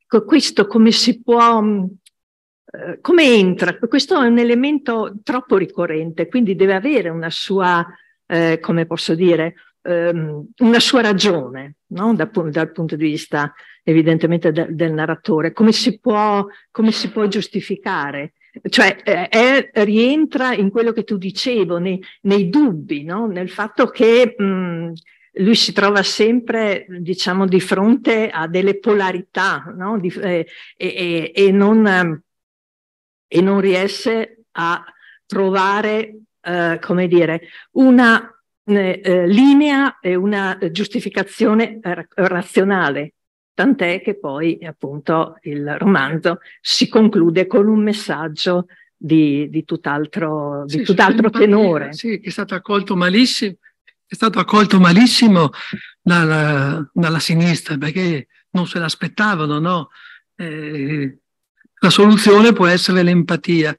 questo come si può, mm, eh, come entra? Questo è un elemento troppo ricorrente, quindi deve avere una sua, come posso dire, ehm, una sua ragione, no? da, dal punto di vista evidentemente de, del narratore, come si può, come si può giustificare cioè eh, è, rientra in quello che tu dicevo, nei, nei dubbi, no? nel fatto che mh, mm, lui si trova sempre, diciamo, di fronte a delle polarità no? di, eh, e, e, non, eh, e, non, riesce a trovare, eh, come dire, una eh, linea e una eh, giustificazione eh, razionale, tant'è che poi appunto il romanzo si conclude con un messaggio di, di tutt'altro, sì, tutt'altro tenore. Sì, che è stato accolto malissimo, è stato accolto malissimo dalla, dalla sinistra perché non se l'aspettavano, no? Eh, la soluzione può essere l'empatia.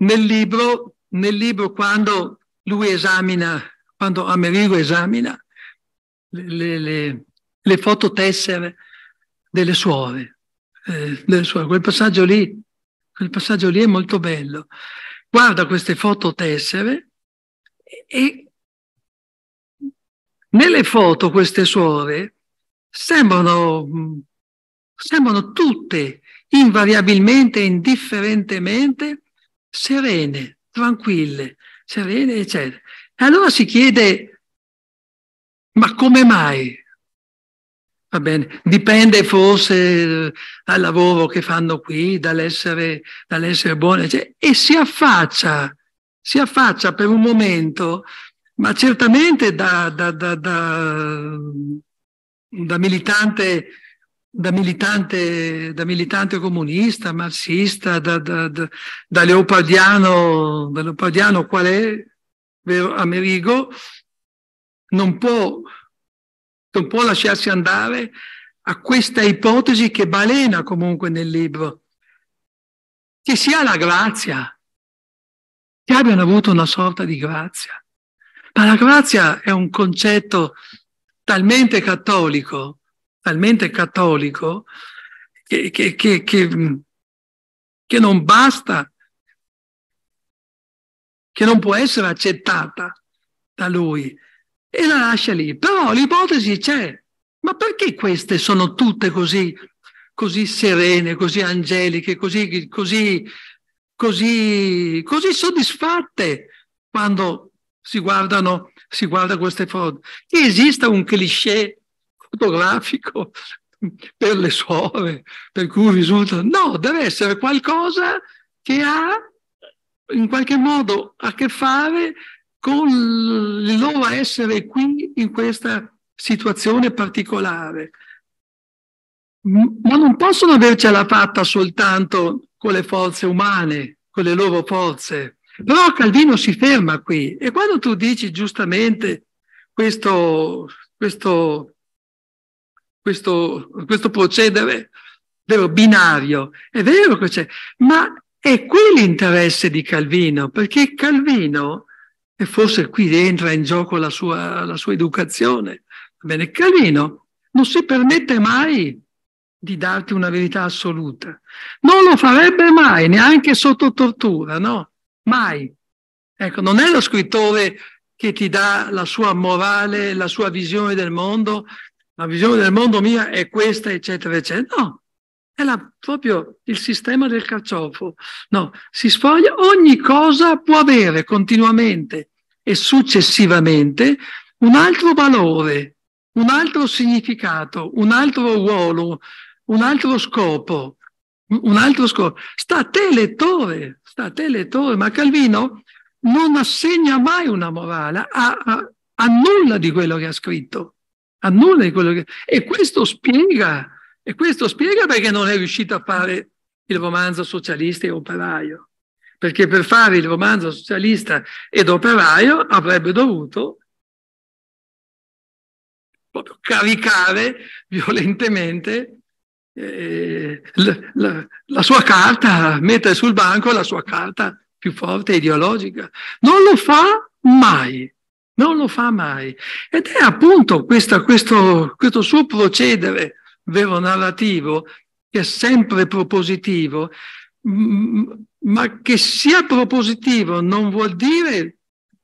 Nel libro, nel libro, quando lui esamina quando Amerigo esamina le, le, le fototessere delle suore, eh, delle suore. Quel, passaggio lì, quel passaggio lì è molto bello. Guarda queste fototessere e nelle foto queste suore sembrano, sembrano tutte invariabilmente indifferentemente serene, tranquille, serene, eccetera. E allora si chiede, ma come mai? Va bene, dipende forse dal eh, lavoro che fanno qui, dall'essere, dall'essere buone, cioè, e si affaccia, si affaccia per un momento, ma certamente da, da, da, da militante da militante, da militante, comunista, marxista, da, da, da leopardiano, leopardiano, qual è vero Amerigo, non può, non può lasciarsi andare a questa ipotesi che balena comunque nel libro, che sia la grazia, che abbiano avuto una sorta di grazia. Ma la grazia è un concetto talmente cattolico, talmente cattolico, che, che, che, che non basta che non può essere accettata da lui e la lascia lì. Però l'ipotesi c'è. Ma perché queste sono tutte così, così serene, così angeliche, così, così, così, così soddisfatte quando si guardano si guarda queste foto? Che esista un cliché fotografico per le suore, per cui risulta... No, deve essere qualcosa che ha in qualche modo a che fare con il loro essere qui in questa situazione particolare. Ma non possono avercela fatta soltanto con le forze umane, con le loro forze. Però Calvino si ferma qui e quando tu dici giustamente questo, questo, questo, questo procedere vero, binario, è vero che c'è, ma e qui l'interesse di Calvino, perché Calvino, e forse qui entra in gioco la sua, la sua educazione, bene, Calvino non si permette mai di darti una verità assoluta. Non lo farebbe mai, neanche sotto tortura, no? Mai. Ecco, non è lo scrittore che ti dà la sua morale, la sua visione del mondo, la visione del mondo mia è questa, eccetera, eccetera. No, è la, proprio il sistema del carciofo. No, si sfoglia, ogni cosa può avere continuamente e successivamente un altro valore, un altro significato, un altro ruolo, un altro scopo. Un altro scopo. Sta a te lettore, sta a te lettore, ma Calvino non assegna mai una morale a, a, a nulla di quello che ha scritto, a nulla di quello che... E questo spiega e questo spiega perché non è riuscito a fare il romanzo socialista e operaio, perché per fare il romanzo socialista ed operaio avrebbe dovuto proprio caricare violentemente eh, la, la, la sua carta, mettere sul banco la sua carta più forte ideologica. Non lo fa mai, non lo fa mai. Ed è appunto questa, questo, questo suo procedere vero narrativo, che è sempre propositivo, ma che sia propositivo non vuol dire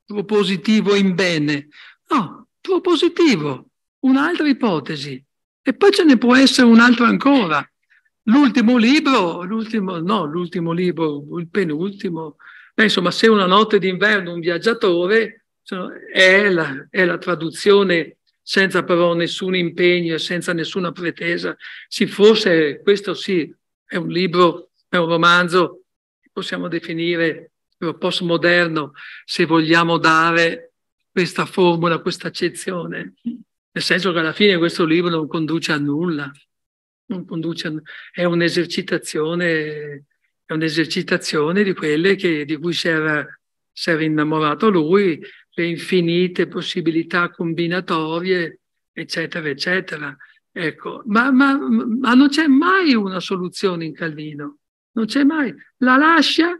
propositivo in bene, no, propositivo, un'altra ipotesi. E poi ce ne può essere un'altra ancora. L'ultimo libro, l'ultimo, no, l'ultimo libro, il penultimo, Beh, insomma, se una notte d'inverno un viaggiatore è la, è la traduzione senza però nessun impegno senza nessuna pretesa. Sì, forse questo sì, è un libro, è un romanzo, possiamo definire postmoderno, se vogliamo dare questa formula, questa accezione. Nel senso che alla fine questo libro non conduce a nulla, conduce a nulla. è un'esercitazione è un'esercitazione di quelle che, di cui si era, si era innamorato lui le infinite possibilità combinatorie, eccetera, eccetera. Ecco, ma, ma, ma non c'è mai una soluzione in Calvino, non c'è mai. La lascia,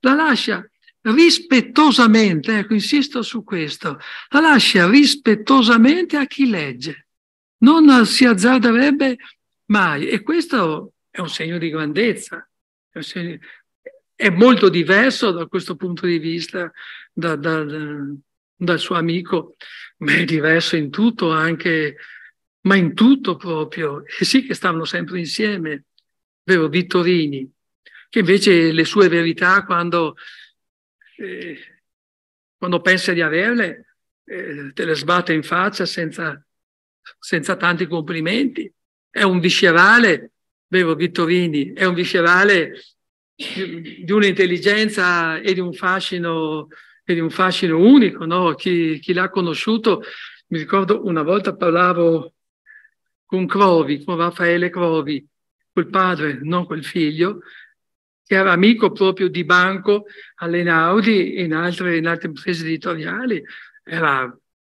la lascia rispettosamente, ecco, insisto su questo, la lascia rispettosamente a chi legge. Non si azzarderebbe mai. E questo è un segno di grandezza, è, segno, è molto diverso da questo punto di vista da, da, da dal suo amico, ma è diverso in tutto anche, ma in tutto proprio. E sì che stanno sempre insieme, vero Vittorini, che invece le sue verità quando, eh, quando pensa di averle eh, te le sbatte in faccia senza, senza tanti complimenti. È un viscerale, vero Vittorini, è un viscerale di, di un'intelligenza e di un fascino e di un fascino unico, no? chi, chi l'ha conosciuto, mi ricordo una volta parlavo con Crovi, con Raffaele Crovi, quel padre, non quel figlio, che era amico proprio di Banco all'Enaudi e in altre, in altre imprese editoriali, era,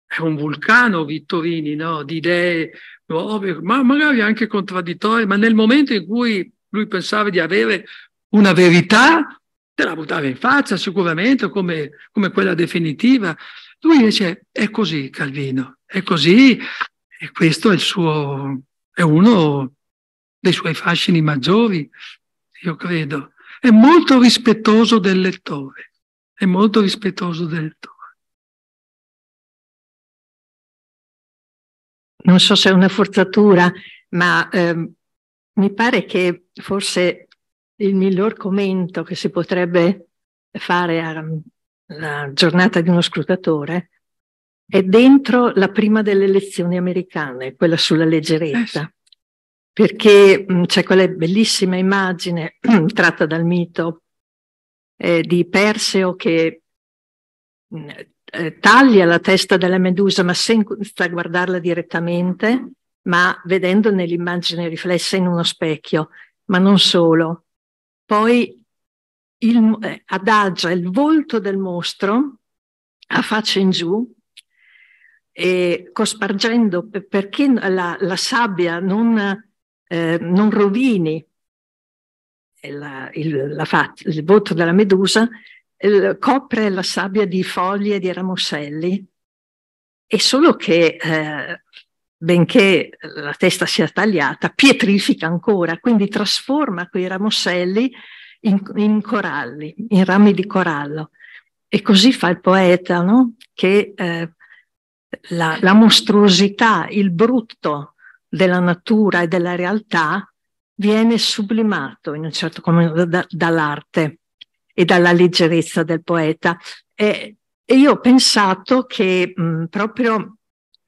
era un vulcano Vittorini, no? di idee nuove, ma magari anche contraddittorie, ma nel momento in cui lui pensava di avere una verità, te la buttava in faccia sicuramente come, come quella definitiva. Lui dice è così Calvino, è così e questo è, suo, è uno dei suoi fascini maggiori, io credo. È molto rispettoso del lettore, è molto rispettoso del lettore. Non so se è una forzatura, ma ehm, mi pare che forse il miglior commento che si potrebbe fare alla giornata di uno scrutatore è dentro la prima delle lezioni americane, quella sulla leggerezza, eh, perché c'è quella bellissima immagine tratta dal mito eh, di Perseo che eh, taglia la testa della Medusa ma senza guardarla direttamente, ma vedendo nell'immagine riflessa in uno specchio, ma non solo, poi il, eh, adagia il volto del mostro a faccia in giù, e cospargendo perché la, la sabbia non, eh, non rovini la, il, la faccia, il volto della medusa, il, copre la sabbia di foglie, e di ramoscelli, e solo che eh, benché la testa sia tagliata, pietrifica ancora, quindi trasforma quei ramoselli in, in coralli, in rami di corallo. E così fa il poeta, no? che eh, la, la mostruosità, il brutto della natura e della realtà viene sublimato in un certo modo da, dall'arte e dalla leggerezza del poeta. E, e io ho pensato che mh, proprio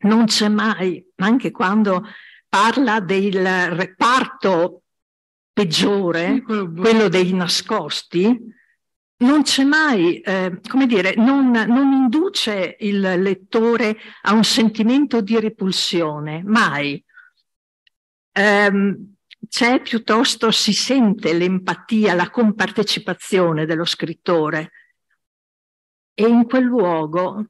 non c'è mai, ma anche quando parla del reparto peggiore, quello dei nascosti, non c'è mai, eh, come dire, non, non, induce il lettore a un sentimento di repulsione, mai. Ehm, c'è piuttosto, si sente l'empatia, la compartecipazione dello scrittore. E in quel luogo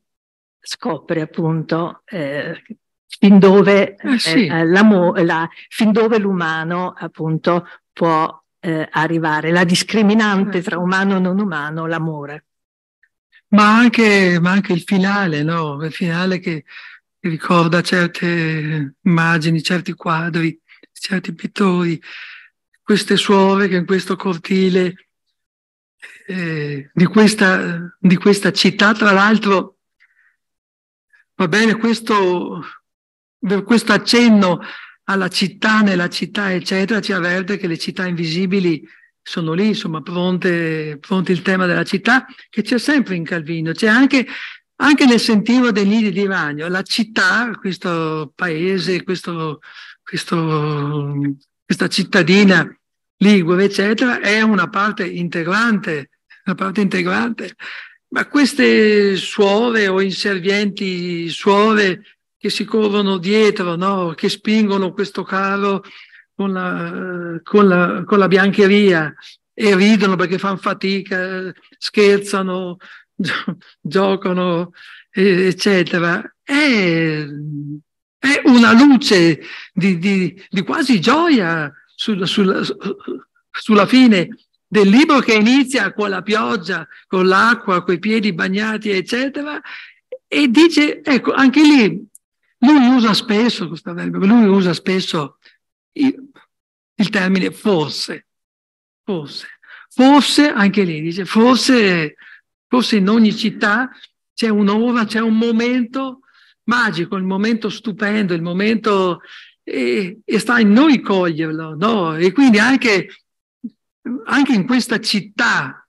scopre appunto eh, fin, dove, ah, eh, sì. eh, la, fin dove l'umano appunto può eh, arrivare, la discriminante tra certo. umano e non umano, l'amore. Ma anche, ma anche il finale, no? Il finale che, che ricorda certe immagini, certi quadri, certi pittori, queste suore che in questo cortile eh, di, questa, di questa città, tra l'altro Va bene, questo, questo accenno alla città, nella città, eccetera, ci avverte che le città invisibili sono lì, insomma, pronte, pronte il tema della città, che c'è sempre in Calvino, c'è anche, anche nel sentivo dei nidi di ragno. La città, questo paese, questo, questo, questa cittadina ligure, eccetera, è una parte integrante, una parte integrante ma queste suore o inservienti suore che si corrono dietro, no? che spingono questo carro con la, con la, con la biancheria e ridono perché fanno fatica, scherzano, giocano, eccetera, è, è una luce di, di, di quasi gioia sulla, sulla, sulla fine del libro che inizia con la pioggia, con l'acqua, coi piedi bagnati, eccetera, e dice, ecco, anche lì lui usa spesso, questo verbo, lui usa spesso il, il termine forse, forse, forse anche lì dice, forse, forse in ogni città c'è un'ora, c'è un momento magico, il momento stupendo, il momento e, e, sta in noi coglierlo, no? E quindi anche anche in questa città,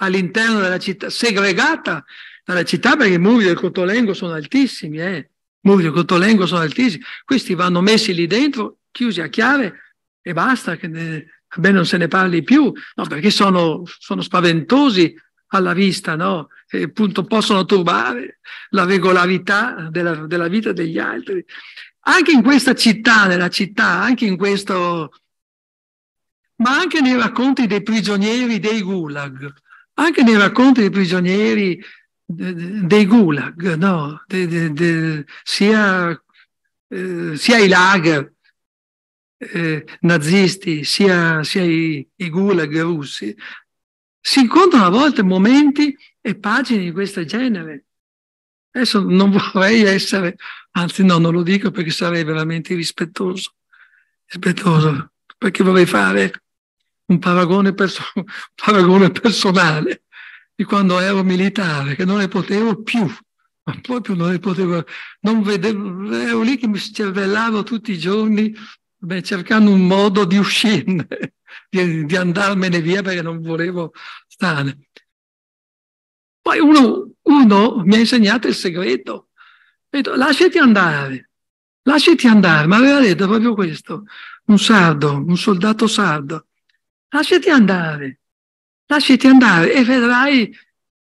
all'interno della città, segregata dalla città, perché i muri del Cotolengo sono altissimi, eh? i muri del Cotolengo sono altissimi, questi vanno messi lì dentro, chiusi a chiave e basta, che ne, bene non se ne parli più, no, perché sono, sono spaventosi alla vista, no? E appunto possono turbare la regolarità della, della vita degli altri. Anche in questa città, nella città, anche in questo ma anche nei racconti dei prigionieri dei gulag, anche nei racconti dei prigionieri dei gulag, no? de, de, de, sia, eh, sia, i lager eh, nazisti, sia, sia i, i, gulag russi, si incontrano a volte momenti e pagine di questo genere. Adesso non vorrei essere, anzi no, non lo dico perché sarei veramente rispettoso, rispettoso, perché vorrei fare un paragone, perso- un paragone personale di quando ero militare, che non ne potevo più, ma proprio non ne potevo, non vedevo, ero lì che mi cervellavo tutti i giorni beh, cercando un modo di uscirne, di, di andarmene via perché non volevo stare. Poi uno, uno, mi ha insegnato il segreto. ha Detto, lasciati andare, lasciati andare, ma aveva detto proprio questo, un sardo, un soldato sardo, Lasciati andare, lasciati andare e vedrai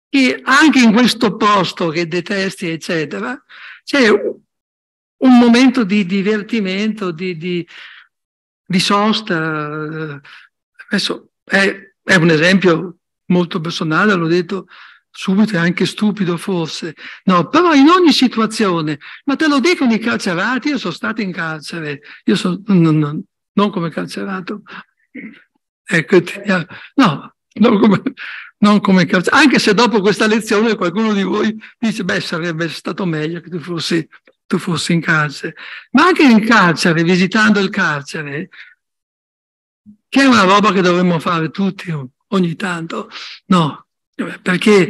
che anche in questo posto che detesti, eccetera, c'è un momento di divertimento, di, di, di sosta. Eh, adesso è, è un esempio molto personale, l'ho detto subito è anche stupido forse, no, però in ogni situazione, ma te lo dicono i carcerati, io sono stato in carcere, io sono, non, non, non come carcerato, Ecco, No, non come, non come anche se dopo questa lezione qualcuno di voi dice, beh, sarebbe stato meglio che tu fossi, tu fossi in carcere. Ma anche in carcere, visitando il carcere, che è una roba che dovremmo fare tutti ogni tanto, no? Perché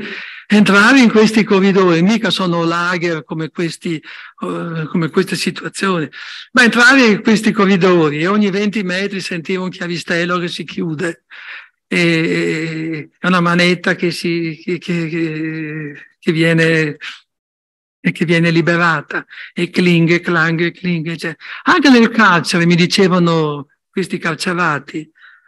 entrare in questi corridoi, mica sono lager come, questi, uh, come queste situazioni, ma entrare in questi corridoi e ogni 20 metri sentivo un chiavistello che si chiude e, e una manetta che, si, che, che, che viene e che viene liberata e cling, clang, cling. Cioè, anche nel carcere, mi dicevano questi carcerati,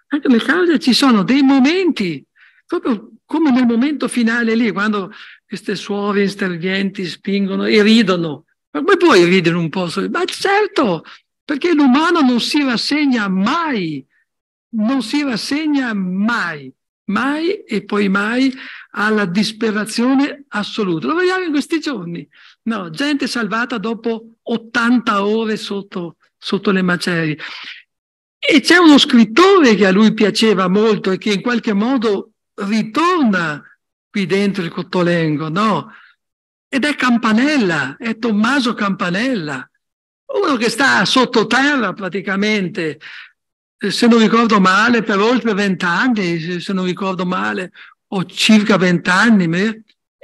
anche nel carcere ci sono dei momenti proprio come nel momento finale lì, quando queste suore interventi spingono e ridono. Ma come puoi ridere un po'? Ma certo, perché l'umano non si rassegna mai, non si rassegna mai, mai e poi mai alla disperazione assoluta. Lo vediamo in questi giorni. No, gente salvata dopo 80 ore sotto, sotto le macerie. E c'è uno scrittore che a lui piaceva molto e che in qualche modo ritorna qui dentro il Cottolengo, no? Ed è Campanella, è Tommaso Campanella, uno che sta sottoterra praticamente, eh, se non ricordo male, per oltre vent'anni, se non ricordo male, o circa vent'anni,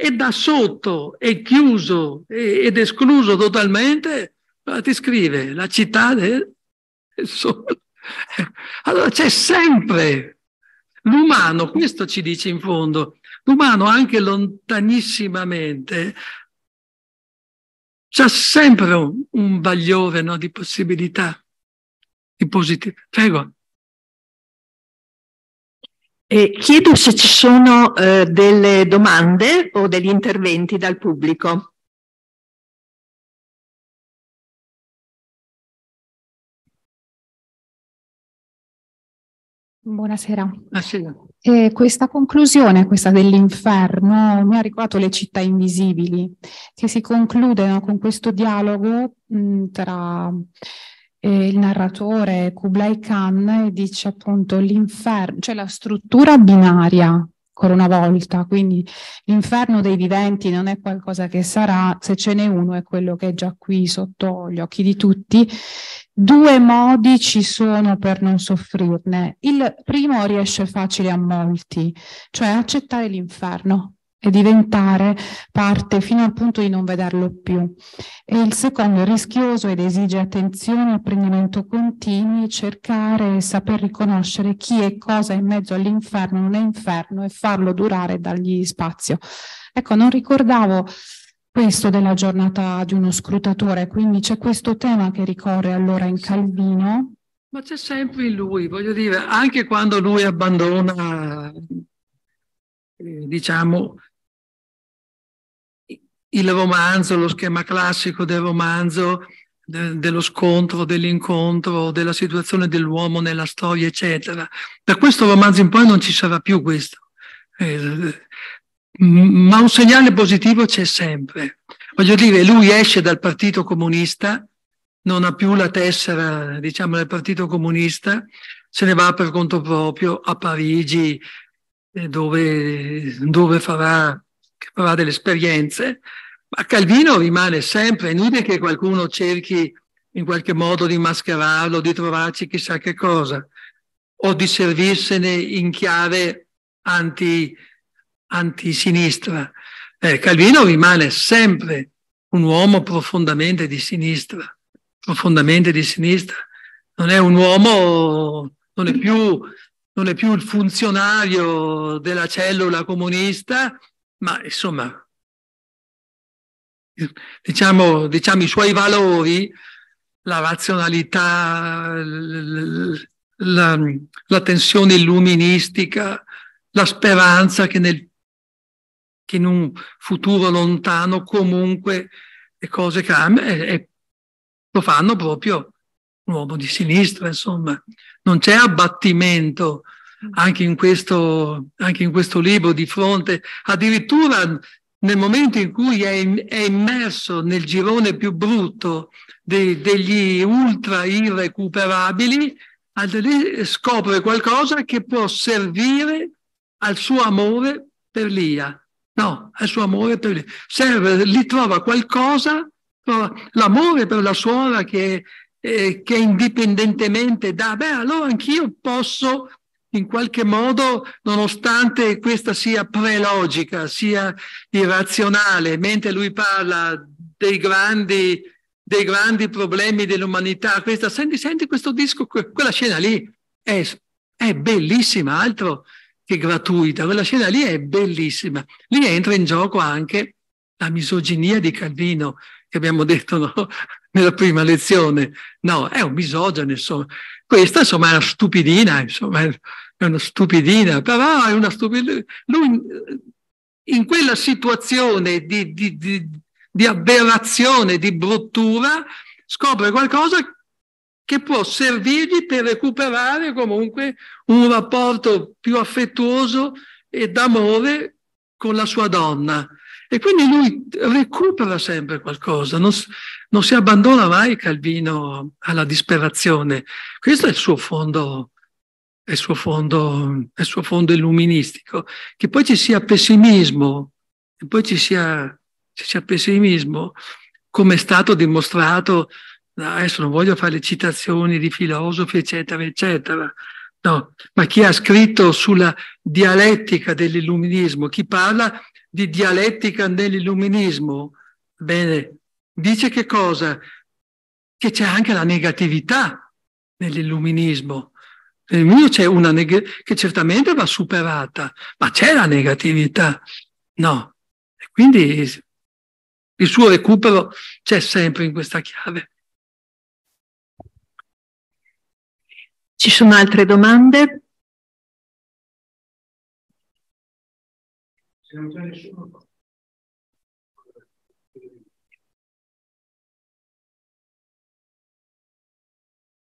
e da sotto è chiuso ed escluso totalmente, ti scrive la città del sole. Allora c'è sempre L'umano, questo ci dice in fondo, l'umano anche lontanissimamente c'è sempre un, un bagliore no, di possibilità, di positività. Prego. Eh, chiedo se ci sono eh, delle domande o degli interventi dal pubblico. Buonasera. Buonasera. Eh, questa conclusione, questa dell'inferno, mi ha ricordato le città invisibili, che si concludono con questo dialogo mh, mm, tra eh, il narratore Kublai Khan e dice appunto l'inferno, cioè la struttura binaria ancora una volta, quindi l'inferno dei viventi non è qualcosa che sarà, se ce n'è uno è quello che è già qui sotto gli occhi di tutti. Due modi ci sono per non soffrirne. Il primo riesce facile a molti, cioè accettare l'inferno, e diventare parte fino al punto di non vederlo più. E il secondo è rischioso ed esige attenzione, apprendimento continui, cercare e saper riconoscere chi e cosa in mezzo all'inferno non è inferno e farlo durare dagli spazio. Ecco, non ricordavo questo della giornata di uno scrutatore, quindi c'è questo tema che ricorre allora in Calvino. Ma c'è sempre in lui, voglio dire, anche quando lui abbandona eh, diciamo, il romanzo, lo schema classico del romanzo, de, dello scontro, dell'incontro, della situazione dell'uomo nella storia, eccetera. Da questo romanzo in poi non ci sarà più questo. Eh, ma un segnale positivo c'è sempre. Voglio dire, lui esce dal Partito Comunista, non ha più la tessera, diciamo, del Partito Comunista, se ne va per conto proprio a Parigi, eh, dove, dove farà aveva delle esperienze, ma Calvino rimane sempre, è inutile che qualcuno cerchi in qualche modo di mascherarlo, di trovarci chissà che cosa, o di servirsene in chiave anti, antisinistra. Eh, Calvino rimane sempre un uomo profondamente di sinistra, profondamente di sinistra. Non è un uomo, non è più, non è più il funzionario della cellula comunista, ma insomma, diciamo, diciamo i suoi valori, la razionalità, la, la tensione illuministica, la speranza che, nel, che in un futuro lontano comunque le cose cambiano e, e lo fanno proprio un uomo di sinistra, insomma, non c'è abbattimento anche in, questo, anche in questo libro di fronte, addirittura nel momento in cui è, è immerso nel girone più brutto de, degli ultra irrecuperabili, scopre qualcosa che può servire al suo amore per Lia. No, al suo amore per Lia. Serve, gli trova qualcosa, l'amore per la suora che, eh, che indipendentemente da, beh, allora anch'io posso in qualche modo, nonostante questa sia prelogica, sia irrazionale, mentre lui parla dei grandi, dei grandi problemi dell'umanità, questa, senti, senti questo disco, quella scena lì è, è bellissima, altro che gratuita, quella scena lì è bellissima. Lì entra in gioco anche la misoginia di Calvino, che abbiamo detto no? nella prima lezione. No, è un misogeno, insomma. Questa, insomma, è una stupidina, insomma, è una stupidina, però è una stupidina. Lui in quella situazione di, di, di, di aberrazione, di bruttura, scopre qualcosa che può servirgli per recuperare comunque un rapporto più affettuoso e d'amore con la sua donna. E quindi lui recupera sempre qualcosa, non, non si abbandona mai Calvino alla disperazione. Questo è il suo fondo, è il suo fondo, è il suo fondo illuministico. Che poi ci sia pessimismo, che poi ci sia, ci sia pessimismo, come è stato dimostrato, adesso non voglio fare le citazioni di filosofi, eccetera, eccetera, No, ma chi ha scritto sulla dialettica dell'illuminismo, chi parla di dialettica nell'illuminismo, bene, dice che cosa? Che c'è anche la negatività nell'illuminismo. Nel mio c'è una negatività che certamente va superata, ma c'è la negatività. No. E quindi il suo recupero c'è sempre in questa chiave. Ci sono altre domande? Se non c'è nessuno fa.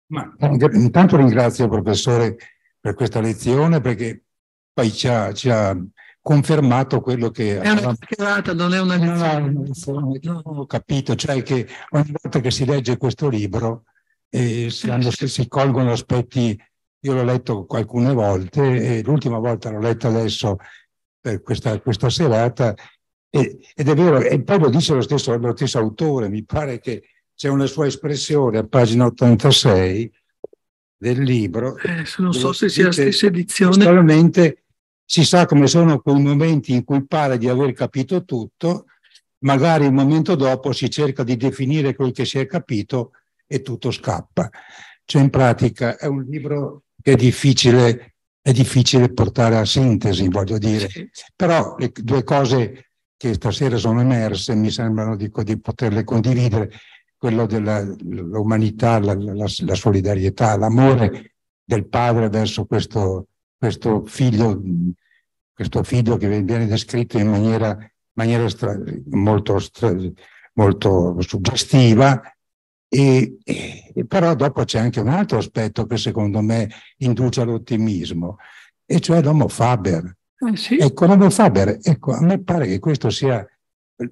Ma intanto ringrazio il professore per questa lezione perché poi ci ha, ci ha confermato quello che... È una schierata, non è una lezione. No, ho capito, cioè che ogni volta che si legge questo libro eh, si, hanno, si colgono aspetti... Io l'ho letto alcune volte e l'ultima volta l'ho letto adesso per eh, questa, questa serata. E, ed è vero, e poi lo dice lo stesso, lo stesso autore, mi pare che c'è una sua espressione a pagina 86 del libro. Eh, non so se sia la stessa edizione. Naturalmente si sa come sono quei momenti in cui pare di aver capito tutto, magari un momento dopo si cerca di definire quel che si è capito e tutto scappa. Cioè in pratica è un libro che è difficile è difficile portare a sintesi, voglio dire. Però le due cose che stasera sono emerse mi sembrano di, di poterle condividere, quello dell'umanità, la, la, la, solidarietà, l'amore del padre verso questo, questo, figlio, questo figlio che viene descritto in maniera, maniera stra, molto, stra, molto suggestiva, e, e, però dopo c'è anche un altro aspetto che secondo me induce all'ottimismo, e cioè l'homo faber. Eh sì. Ecco, l'homo faber, ecco, a me pare che questo sia,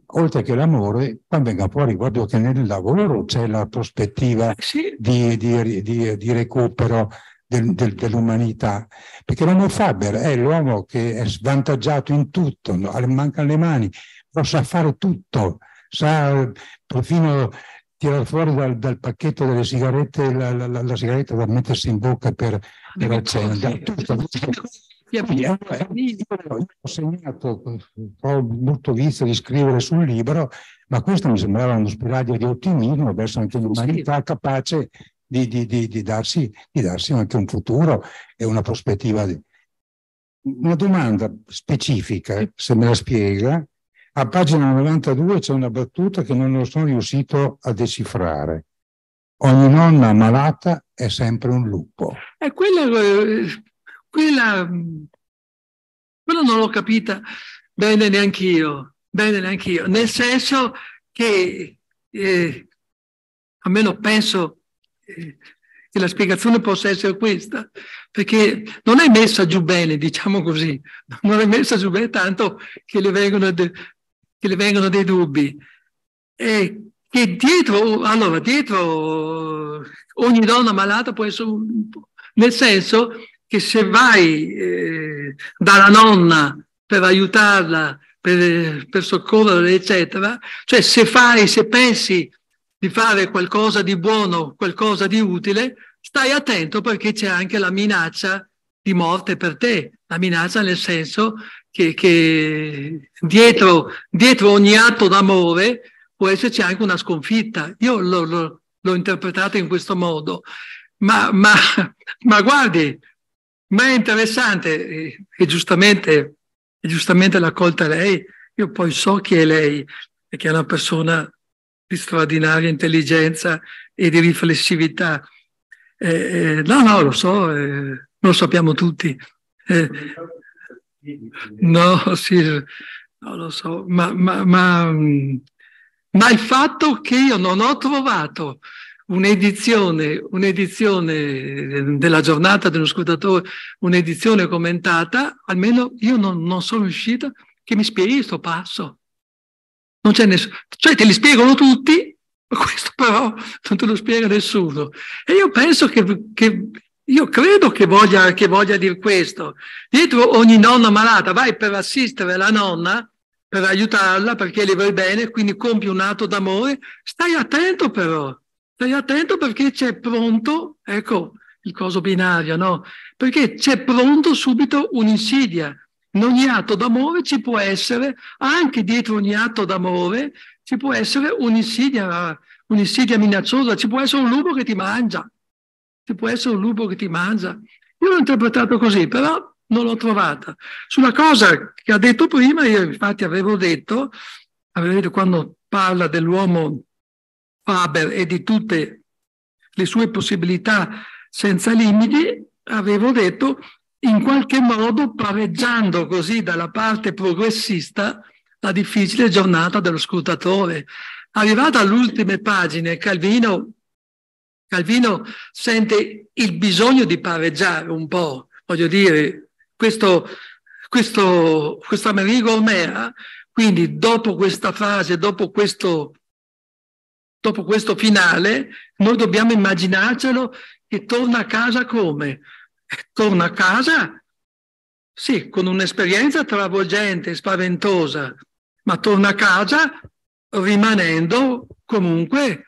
oltre che l'amore, qua venga fuori proprio che nel lavoro c'è la prospettiva eh sì. di, di, di, di, recupero del, del, dell'umanità. Perché l'homo faber è l'uomo che è svantaggiato in tutto, mancano le mani, però sa fare tutto, sa perfino tirar fuori dal, dal pacchetto delle sigarette la, la, la, la, sigaretta da mettersi in bocca per, ah, per accendere. Io ho segnato, ho molto vizio di scrivere sul libro, ma questo mi sembrava uno spiraglio di ottimismo verso anche l'umanità capace di, di, di, di, darsi, di darsi anche un futuro e una prospettiva. Di... Una domanda specifica, se me la spiega, a pagina 92 c'è una battuta che non sono riuscito a decifrare. Ogni nonna malata è sempre un lupo. E quella, eh, quella, quella non l'ho capita bene neanche io, bene neanche io, nel senso che eh, almeno penso eh, che la spiegazione possa essere questa, perché non è messa giù bene, diciamo così, non è messa giù bene tanto che le vengono de- che le vengono dei dubbi. E che dietro, allora, dietro ogni donna malata può essere, un, nel senso che se vai eh, dalla nonna per aiutarla, per, per soccorrerla, eccetera, cioè se fai, se pensi di fare qualcosa di buono, qualcosa di utile, stai attento perché c'è anche la minaccia di morte per te, la minaccia nel senso che, che dietro, dietro, ogni atto d'amore può esserci anche una sconfitta. Io lo, lo, l'ho interpretato in questo modo, ma, ma, ma guardi, ma è interessante eh, e, giustamente, e giustamente l'ha colta lei, io poi so chi è lei, che è una persona di straordinaria intelligenza e di riflessività. Eh, eh, no, no, lo so, eh, lo sappiamo tutti. Eh, no, sì, non lo so, ma, ma, ma, mm, ma, il fatto che io non ho trovato un'edizione, un'edizione della giornata dello scrutatore, un'edizione commentata, almeno io non, non sono riuscito che mi spieghi questo passo. Non c'è nessuno. Cioè te li spiegano tutti, questo però non te lo spiega nessuno. E io penso che, che io credo che voglia, che voglia dire questo. Dietro ogni nonna malata vai per assistere la nonna, per aiutarla, perché le vuoi bene, quindi compi un atto d'amore. Stai attento però, stai attento perché c'è pronto, ecco il coso binario, no? Perché c'è pronto subito un'insidia. In ogni atto d'amore ci può essere, anche dietro ogni atto d'amore, ci può essere un'insidia, un'insidia minacciosa, ci può essere un lupo che ti mangia. Ci può essere un lupo che ti mangia. Io l'ho interpretato così, però non l'ho trovata. Sulla cosa che ha detto prima, io infatti avevo detto, vedete quando parla dell'uomo Faber e di tutte le sue possibilità senza limiti, avevo detto in qualche modo pareggiando così dalla parte progressista la difficile giornata dello scrutatore. Arrivata all'ultima pagina, Calvino Calvino sente il bisogno di pareggiare un po', voglio dire, questo, questo, questo Amerigo Omera, quindi dopo questa frase, dopo questo, dopo questo finale, noi dobbiamo immaginarcelo che torna a casa come? Eh, torna a casa, sì, con un'esperienza travolgente, spaventosa, ma torna a casa rimanendo comunque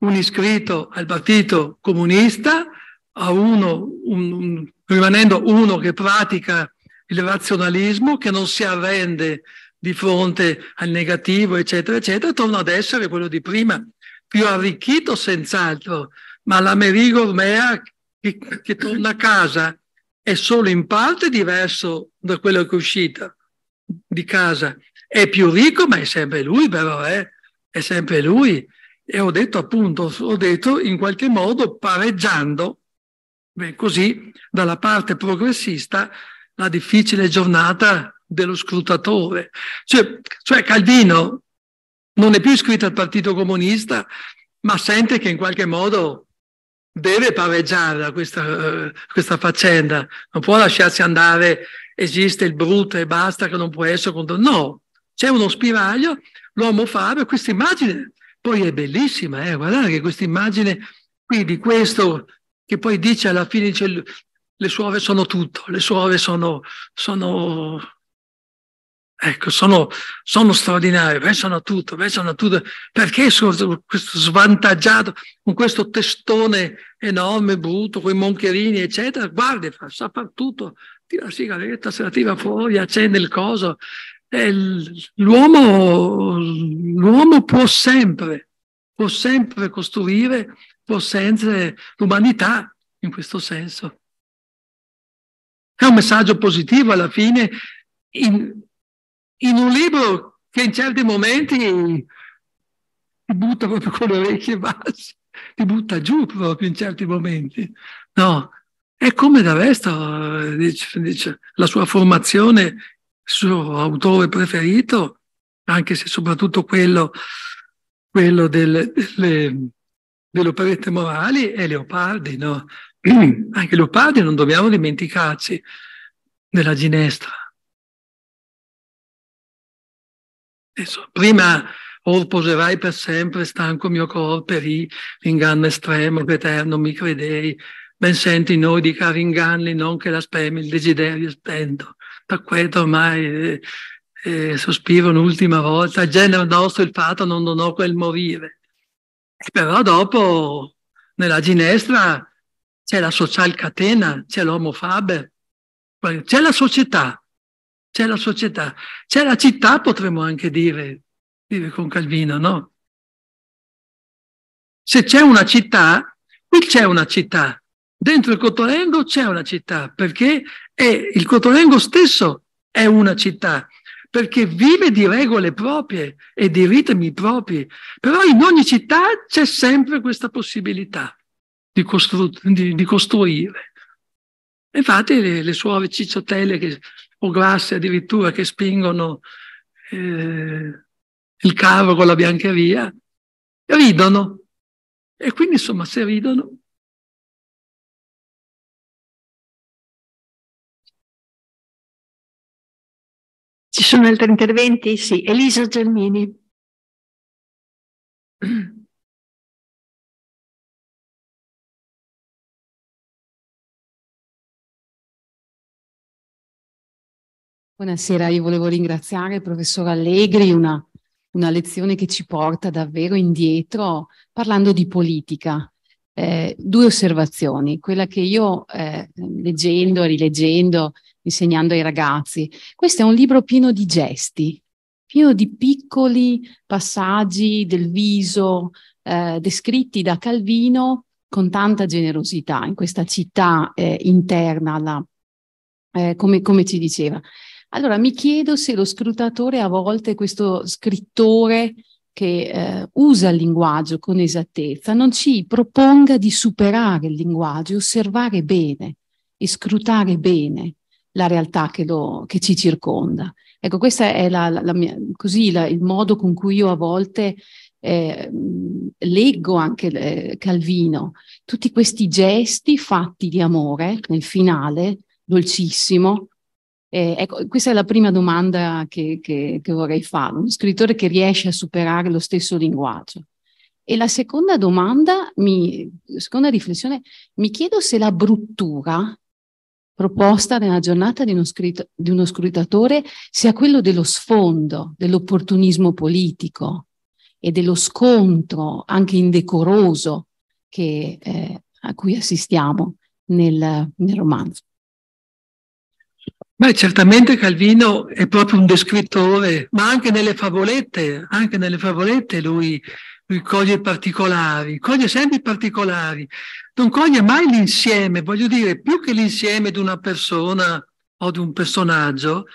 un iscritto al partito comunista, uno, un, un, rimanendo uno che pratica il razionalismo, che non si arrende di fronte al negativo, eccetera, eccetera, torna ad essere quello di prima, più arricchito senz'altro, ma l'Amerigo Ormea che, che torna a casa è solo in parte diverso da quello che è uscito di casa. È più ricco, ma è sempre lui, però, eh? è sempre lui e ho detto appunto, ho detto in qualche modo pareggiando, beh, così, dalla parte progressista la difficile giornata dello scrutatore. Cioè, cioè Calvino non è più iscritto al Partito Comunista, ma sente che in qualche modo deve pareggiare questa, eh, questa faccenda, non può lasciarsi andare, esiste il brutto e basta che non può essere contro... No, c'è uno spiraglio, l'uomo fabio, questa immagine poi è bellissima, eh? guardate questa immagine qui di questo che poi dice alla fine, dice, le suove sono tutto, le suove sono, sono Ecco, sono, sono straordinari, versano tutto, versano tutto. Perché sono questo svantaggiato con questo testone enorme, brutto, con i moncherini, eccetera? Guardi, fa, sa far tutto, tira la sigaretta, se la tira fuori, accende il coso. Eh, l'uomo, l'uomo può sempre, può sempre costruire, può sempre l'umanità in questo senso. È un messaggio positivo alla fine, in, in un libro che in certi momenti ti butta proprio con le orecchie basse, ti butta giù proprio in certi momenti. No, è come da resto eh, dice, dice, la sua formazione suo autore preferito, anche se soprattutto quello, quello del, delle, delle operette morali, è Leopardi. No? anche Leopardi non dobbiamo dimenticarci della ginestra. Adesso, prima or poserai per sempre stanco mio corpo, perì, l'inganno estremo che eterno mi credei, ben senti noi di cari inganni non che la spemi il desiderio spento tutto ormai eh, eh sospiro un'ultima volta, genera nostro il fatto non ho quel morire. Però dopo nella ginestra c'è la social catena, c'è l'homo faber, c'è la società, c'è la società, c'è la città potremmo anche dire, dire con Calvino, no? Se c'è una città, qui c'è una città, dentro il Cotolengo c'è una città, perché e il Cotolengo stesso è una città, perché vive di regole proprie e di ritmi propri. Però in ogni città c'è sempre questa possibilità di, costru- di, di costruire. Infatti le, le suore cicciotelle che, o grasse addirittura che spingono eh, il carro con la biancheria, ridono. E quindi insomma se ridono Ci sono altri interventi? Sì, Elisa Gelmini. Buonasera, io volevo ringraziare il professor Allegri, una, una lezione che ci porta davvero indietro parlando di politica. Eh, due osservazioni, quella che io eh, leggendo e rileggendo insegnando ai ragazzi. Questo è un libro pieno di gesti, pieno di piccoli passaggi del viso eh, descritti da Calvino con tanta generosità in questa città eh, interna, la, eh, come, come ci diceva. Allora mi chiedo se lo scrutatore a volte, questo scrittore che eh, usa il linguaggio con esattezza, non ci proponga di superare il linguaggio, osservare bene e scrutare bene la realtà che, lo, che ci circonda. Ecco, questo è la, la mia, così la, il modo con cui io a volte eh, leggo anche eh, Calvino, tutti questi gesti fatti di amore nel finale, dolcissimo. Eh, ecco, questa è la prima domanda che, che, che vorrei fare, uno scrittore che riesce a superare lo stesso linguaggio. E la seconda domanda, mi, seconda riflessione, mi chiedo se la bruttura proposta nella giornata di uno, scritto, di uno scrutatore sia quello dello sfondo, dell'opportunismo politico e dello scontro anche indecoroso che, eh, a cui assistiamo nel, nel romanzo. Beh, certamente Calvino è proprio un descrittore, ma anche nelle favolette, anche nelle favolette lui, lui coglie i particolari, coglie sempre i particolari non coglie mai l'insieme, voglio dire, più che l'insieme di una persona o di un personaggio,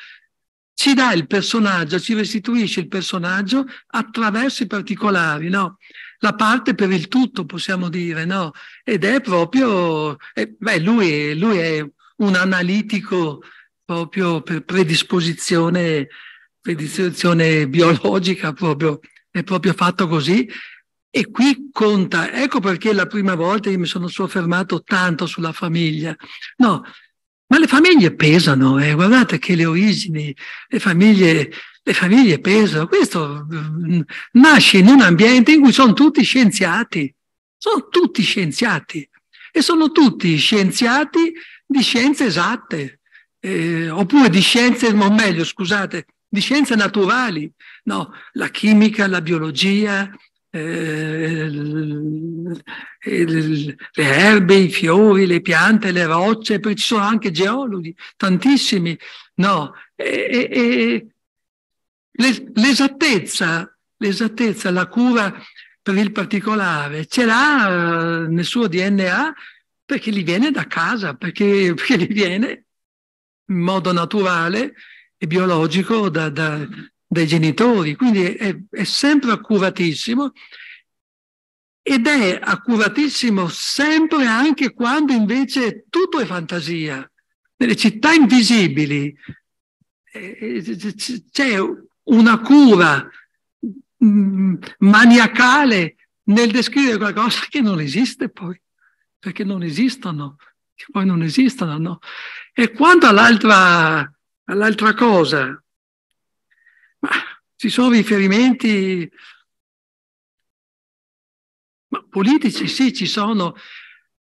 ci dà il personaggio, ci restituisce il personaggio attraverso i particolari, no? La parte per il tutto, possiamo dire, no? Ed è proprio, eh, beh, lui, lui, è un analitico proprio per predisposizione, predisposizione biologica, proprio, è proprio fatto così e qui conta, ecco perché la prima volta io mi sono soffermato tanto sulla famiglia. No, ma le famiglie pesano, eh? guardate che le origini, le famiglie, le famiglie pesano. Questo mm, nasce in un ambiente in cui sono tutti scienziati, sono tutti scienziati e sono tutti scienziati di scienze esatte, eh, oppure di scienze, o meglio, scusate, di scienze naturali, no? la chimica, la biologia, eh, eh, le erbe, i fiori, le piante, le rocce, poi ci sono anche geologi, tantissimi. No, e, e, l'esattezza, l'esattezza, la cura per il particolare, ce l'ha eh, nel suo DNA perché gli viene da casa, perché, perché gli viene in modo naturale e biologico da, da, dai genitori, quindi è, è sempre accuratissimo ed è accuratissimo sempre anche quando invece tutto è fantasia. Nelle città invisibili eh, eh, c'è una cura mm, maniacale nel descrivere qualcosa che non esiste poi, perché non esistono, che poi non esistono, no? E quanto all'altra, all cosa, ci sono riferimenti ma politici, sì, ci sono,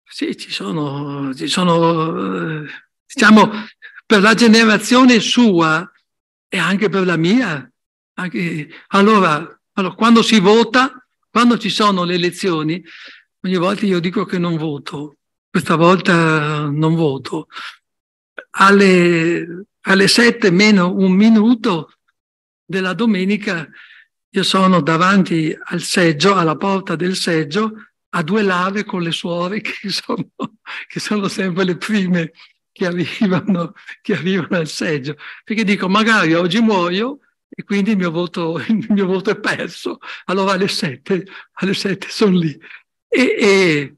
sì, ci sono, ci sono eh, diciamo, per la generazione sua e anche per la mia. Anche, allora, allora, quando si vota, quando ci sono le elezioni, ogni volta io dico che non voto, questa volta non voto. Alle, alle 7 meno un minuto della domenica io sono davanti al seggio, alla porta del seggio, a due lave con le suore che sono, che sono sempre le prime che arrivano, che arrivano, al seggio. Perché dico, magari oggi muoio e quindi il mio voto, il mio voto è perso. Allora alle sette, alle sette sono lì. E, e,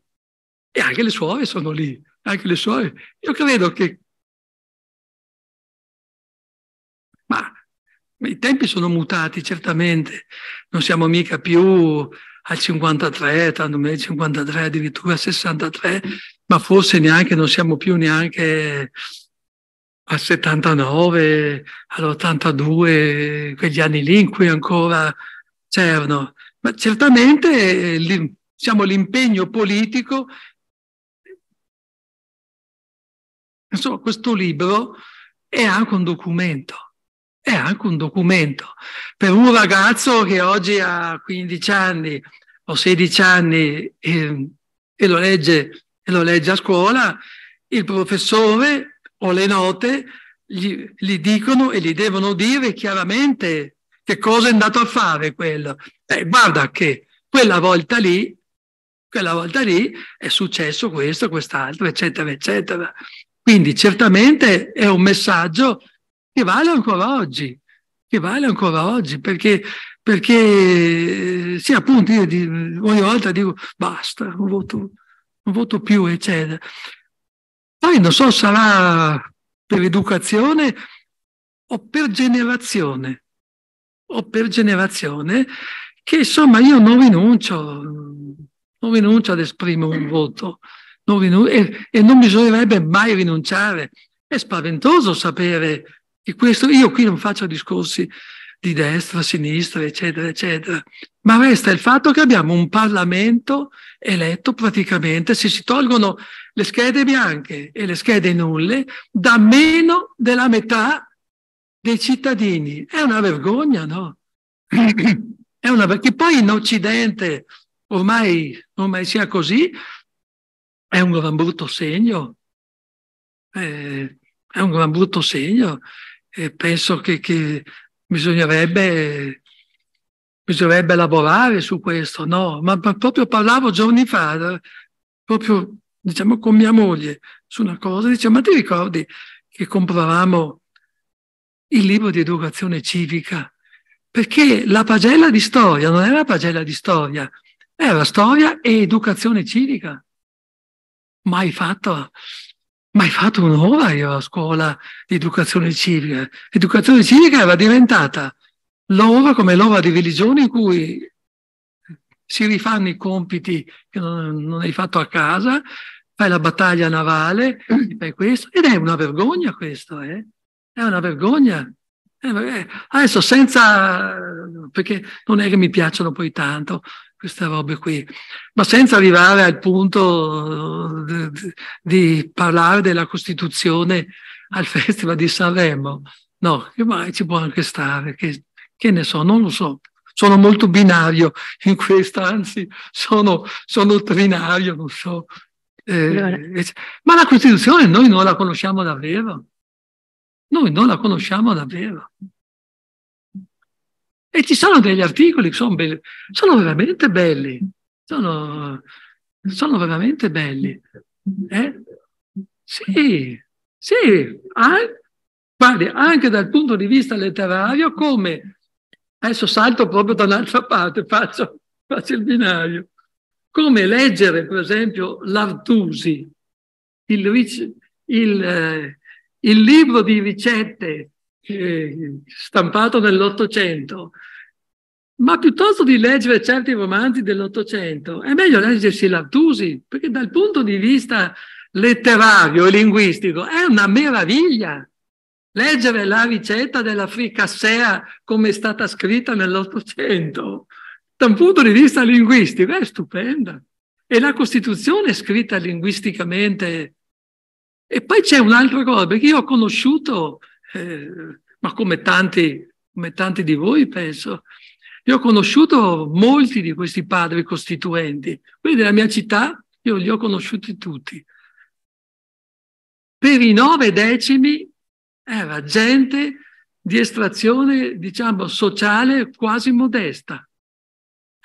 e anche le suore sono lì, anche le suore. Io credo che I tempi sono mutati, certamente, non siamo mica più al 53, tanto meno 53, addirittura al 63, ma forse neanche, non siamo più neanche al 79, all'82, quegli anni lì in cui ancora c'erano. Ma certamente diciamo, l'impegno politico, insomma questo libro è anche un documento è anche un documento. Per un ragazzo che oggi ha 15 anni o 16 anni e, ehm, e, lo, legge, e lo, legge, a scuola, il professore o le note gli, gli, dicono e gli devono dire chiaramente che cosa è andato a fare quello. Eh, guarda che quella volta lì, quella volta lì è successo questo, quest'altro, eccetera, eccetera. Quindi certamente è un messaggio che vale ancora oggi, che vale ancora oggi, perché, perché eh, sì, appunto, io di, ogni volta dico basta, non voto, non voto più, eccetera. Poi non so, sarà per educazione o per generazione, o per generazione, che insomma io non rinuncio, non rinuncio ad esprimere un voto non rinun- e, e non bisognerebbe mai rinunciare. È spaventoso sapere e questo io qui non faccio discorsi di destra, sinistra, eccetera, eccetera, ma resta il fatto che abbiamo un Parlamento eletto praticamente, se si tolgono le schede bianche e le schede nulle, da meno della metà dei cittadini. È una vergogna, no? È una ver- che poi in Occidente ormai, ormai sia così, è un gran brutto segno. Eh, è un gran brutto segno e penso che, che bisognerebbe, bisognerebbe, lavorare su questo, no? Ma, ma proprio parlavo giorni fa, proprio diciamo con mia moglie, su una cosa, dice ma ti ricordi che compravamo il libro di educazione civica? Perché la pagella di storia non era pagella di storia, era storia e educazione civica. Mai fatta mai fatto un'ora io a scuola di educazione civica. L'educazione civica era diventata l'ora come l'ora di religione in cui si rifanno i compiti che non, non hai fatto a casa, fai la battaglia navale, mm. fai questo, ed è una vergogna questo, eh? è una vergogna. Eh, eh adesso senza, perché non è che mi piacciono poi tanto, queste robe qui, ma senza arrivare al punto eh, di parlare della Costituzione al Festival di Sanremo. No, che mai ci può anche stare, che, che ne so, non lo so. Sono molto binario in questo, anzi sono, sono trinario, non so. Eh, Ma la Costituzione noi non la conosciamo davvero. Noi non la conosciamo davvero. E ci sono degli articoli che sono belli, sono veramente belli, sono, sono veramente belli. Eh? Sì, sì, anche, guardi, anche dal punto di vista letterario, come adesso salto proprio da un'altra parte, faccio, faccio il binario. Come leggere, per esempio, l'Artusi, il, il, eh, il libro di ricette eh, stampato nell'Ottocento, ma piuttosto di leggere certi romanzi dell'Ottocento, è meglio leggersi l'Artusi, perché dal punto di vista letterario e linguistico è una meraviglia leggere la ricetta della fricassea come è stata scritta nell'Ottocento. Da un punto di vista linguistico è stupenda. E la Costituzione è scritta linguisticamente. E poi c'è un'altra cosa, perché io ho conosciuto eh, ma come tanti, come tanti di voi penso, io ho conosciuto molti di questi padri costituenti, quelli della mia città, io li ho conosciuti tutti. Per i nove decimi era gente di estrazione, diciamo, sociale quasi modesta.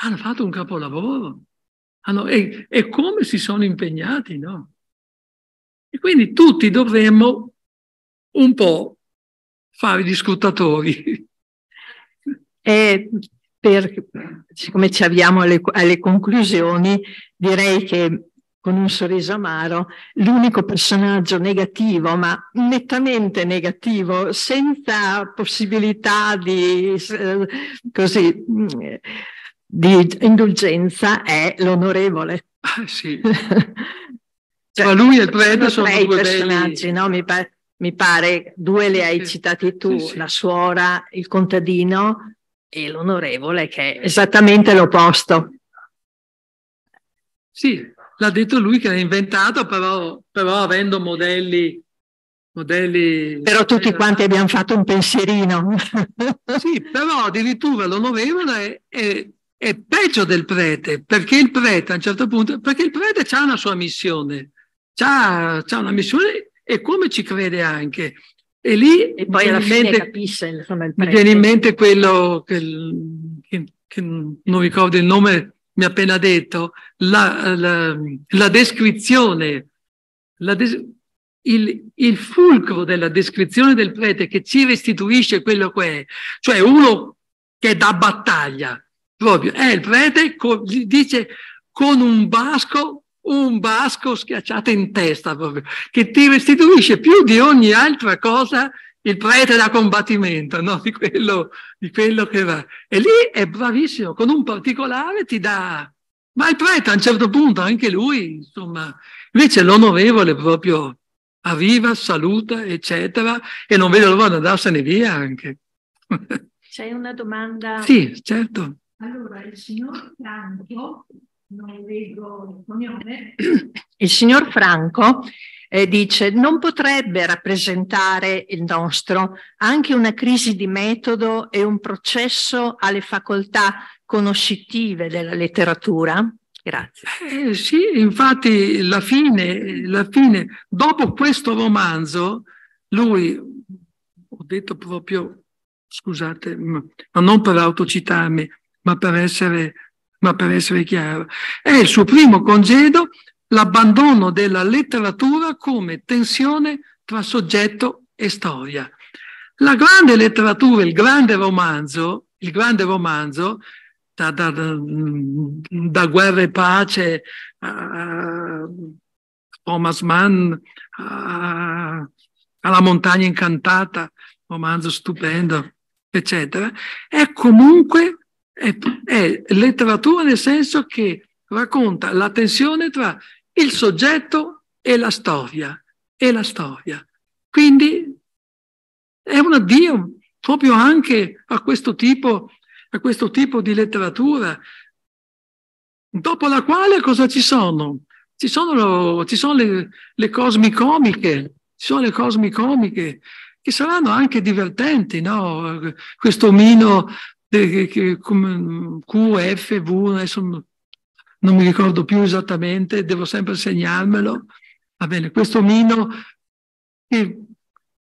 Hanno fatto un capolavoro. Hanno, e, e, come si sono impegnati, no? E quindi tutti dovremmo un po' fare gli scrutatori. E per, siccome ci avviamo alle, alle conclusioni, direi che con un sorriso amaro, l'unico personaggio negativo, ma nettamente negativo, senza possibilità di, eh, così, di indulgenza, è l'onorevole. Ah, sì. cioè, Tra lui e il prete sono, sono due personaggi, belli. no? Mi pare mi pare, due le hai citate tu, sì, sì. la suora, il contadino e l'onorevole, che è esattamente l'opposto. Sì, l'ha detto lui che l'ha inventato, però, però avendo modelli, modelli... Però tutti eh, quanti abbiamo fatto un pensierino. sì, però addirittura l'onorevole è, è, peggio del prete, perché il prete a un certo punto, perché il prete ha una sua missione, ha una missione e come ci crede anche. E lì e poi alla fine capisce, insomma, il mi viene in mente quello che, che, che, non ricordo il nome, mi ha appena detto, la, la, la descrizione, la des, il, il, fulcro della descrizione del prete che ci restituisce quello che è, cioè uno che dà battaglia proprio, è il prete, co, dice con un basco un basco schiacciato in testa proprio, che ti restituisce più di ogni altra cosa il prete da combattimento, no? di, quello, di quello che va. E lì è bravissimo, con un particolare ti dà... Ma il prete a un certo punto, anche lui, insomma, invece l'onorevole proprio arriva, saluta, eccetera, e non vedo l'ora di andarsene via anche. C'è una domanda? Sì, certo. Allora, il signor Franco non leggo il cognome, il signor Franco eh, dice non potrebbe rappresentare il nostro anche una crisi di metodo e un processo alle facoltà conoscitive della letteratura? Grazie. Eh, sì, infatti la fine, la fine, dopo questo romanzo, lui, ho detto proprio, scusate, ma non per autocitarmi, ma per essere ma per essere chiaro, è il suo primo congedo l'abbandono della letteratura come tensione tra soggetto e storia. La grande letteratura, il grande romanzo, il grande romanzo da, da, da, mm, da guerra e pace a Thomas Mann, a, alla montagna incantata, romanzo stupendo, eccetera, è comunque è, è letteratura nel senso che racconta la tensione tra il soggetto e la storia, e la storia. Quindi è un addio proprio anche a questo tipo, a questo tipo di letteratura, dopo la quale cosa ci sono? Ci sono, lo, ci sono le, le cosmicomiche, ci sono le cosmicomiche che saranno anche divertenti, no? Questo omino che, che, come QFV, adesso non mi ricordo più esattamente, devo sempre segnarmelo. Va bene, questo omino che,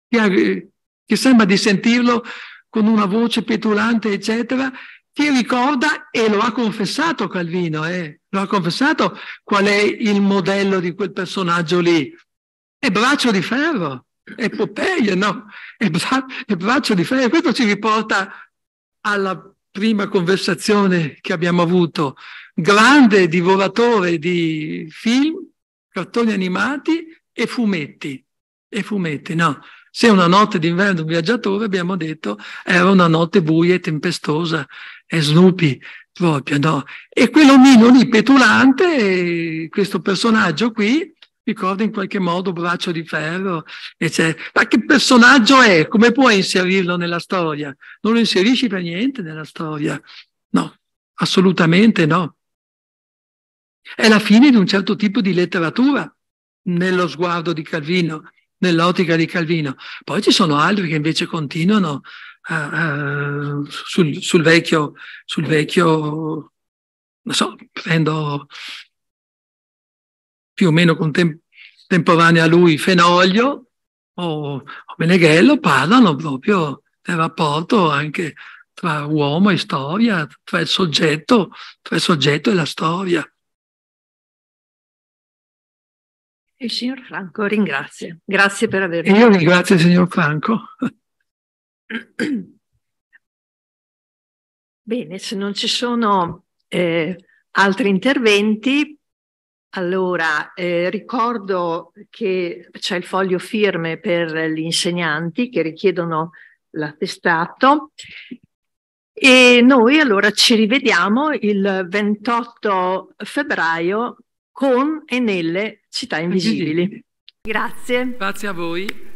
che, che sembra di sentirlo con una voce petulante, eccetera, ti ricorda e lo ha confessato Calvino, eh? lo ha confessato qual è il modello di quel personaggio lì. È braccio di ferro, è Popeye, no? È, bra è braccio di ferro. Questo ci riporta alla prima conversazione che abbiamo avuto, grande divoratore di film, cartoni animati e fumetti. E fumetti, no. Se una notte d'inverno un viaggiatore, abbiamo detto, era una notte buia e tempestosa e Snoopy proprio, no? E quell'omino lì petulante, questo personaggio qui, ricorda in qualche modo Braccio di Ferro, eccetera. Ma che personaggio è? Come puoi inserirlo nella storia? Non lo inserisci per niente nella storia. No, assolutamente no. È la fine di un certo tipo di letteratura nello sguardo di Calvino, nell'ottica di Calvino. Poi ci sono altri che invece continuano uh, uh, sul, sul, vecchio, sul vecchio, non so, prendo più o meno contemporanea a lui Fenoglio o, Meneghello parlano proprio del rapporto anche tra uomo e storia, tra il soggetto, tra il soggetto e la storia. Il signor Franco ringrazia. Grazie per avermi. Io ringrazio il signor Franco. Bene, se non ci sono eh, altri interventi, allora, eh, ricordo che c'è il foglio firme per gli insegnanti che richiedono l'attestato e noi allora ci rivediamo il 28 febbraio con e nelle città invisibili. Grazie. Grazie a voi.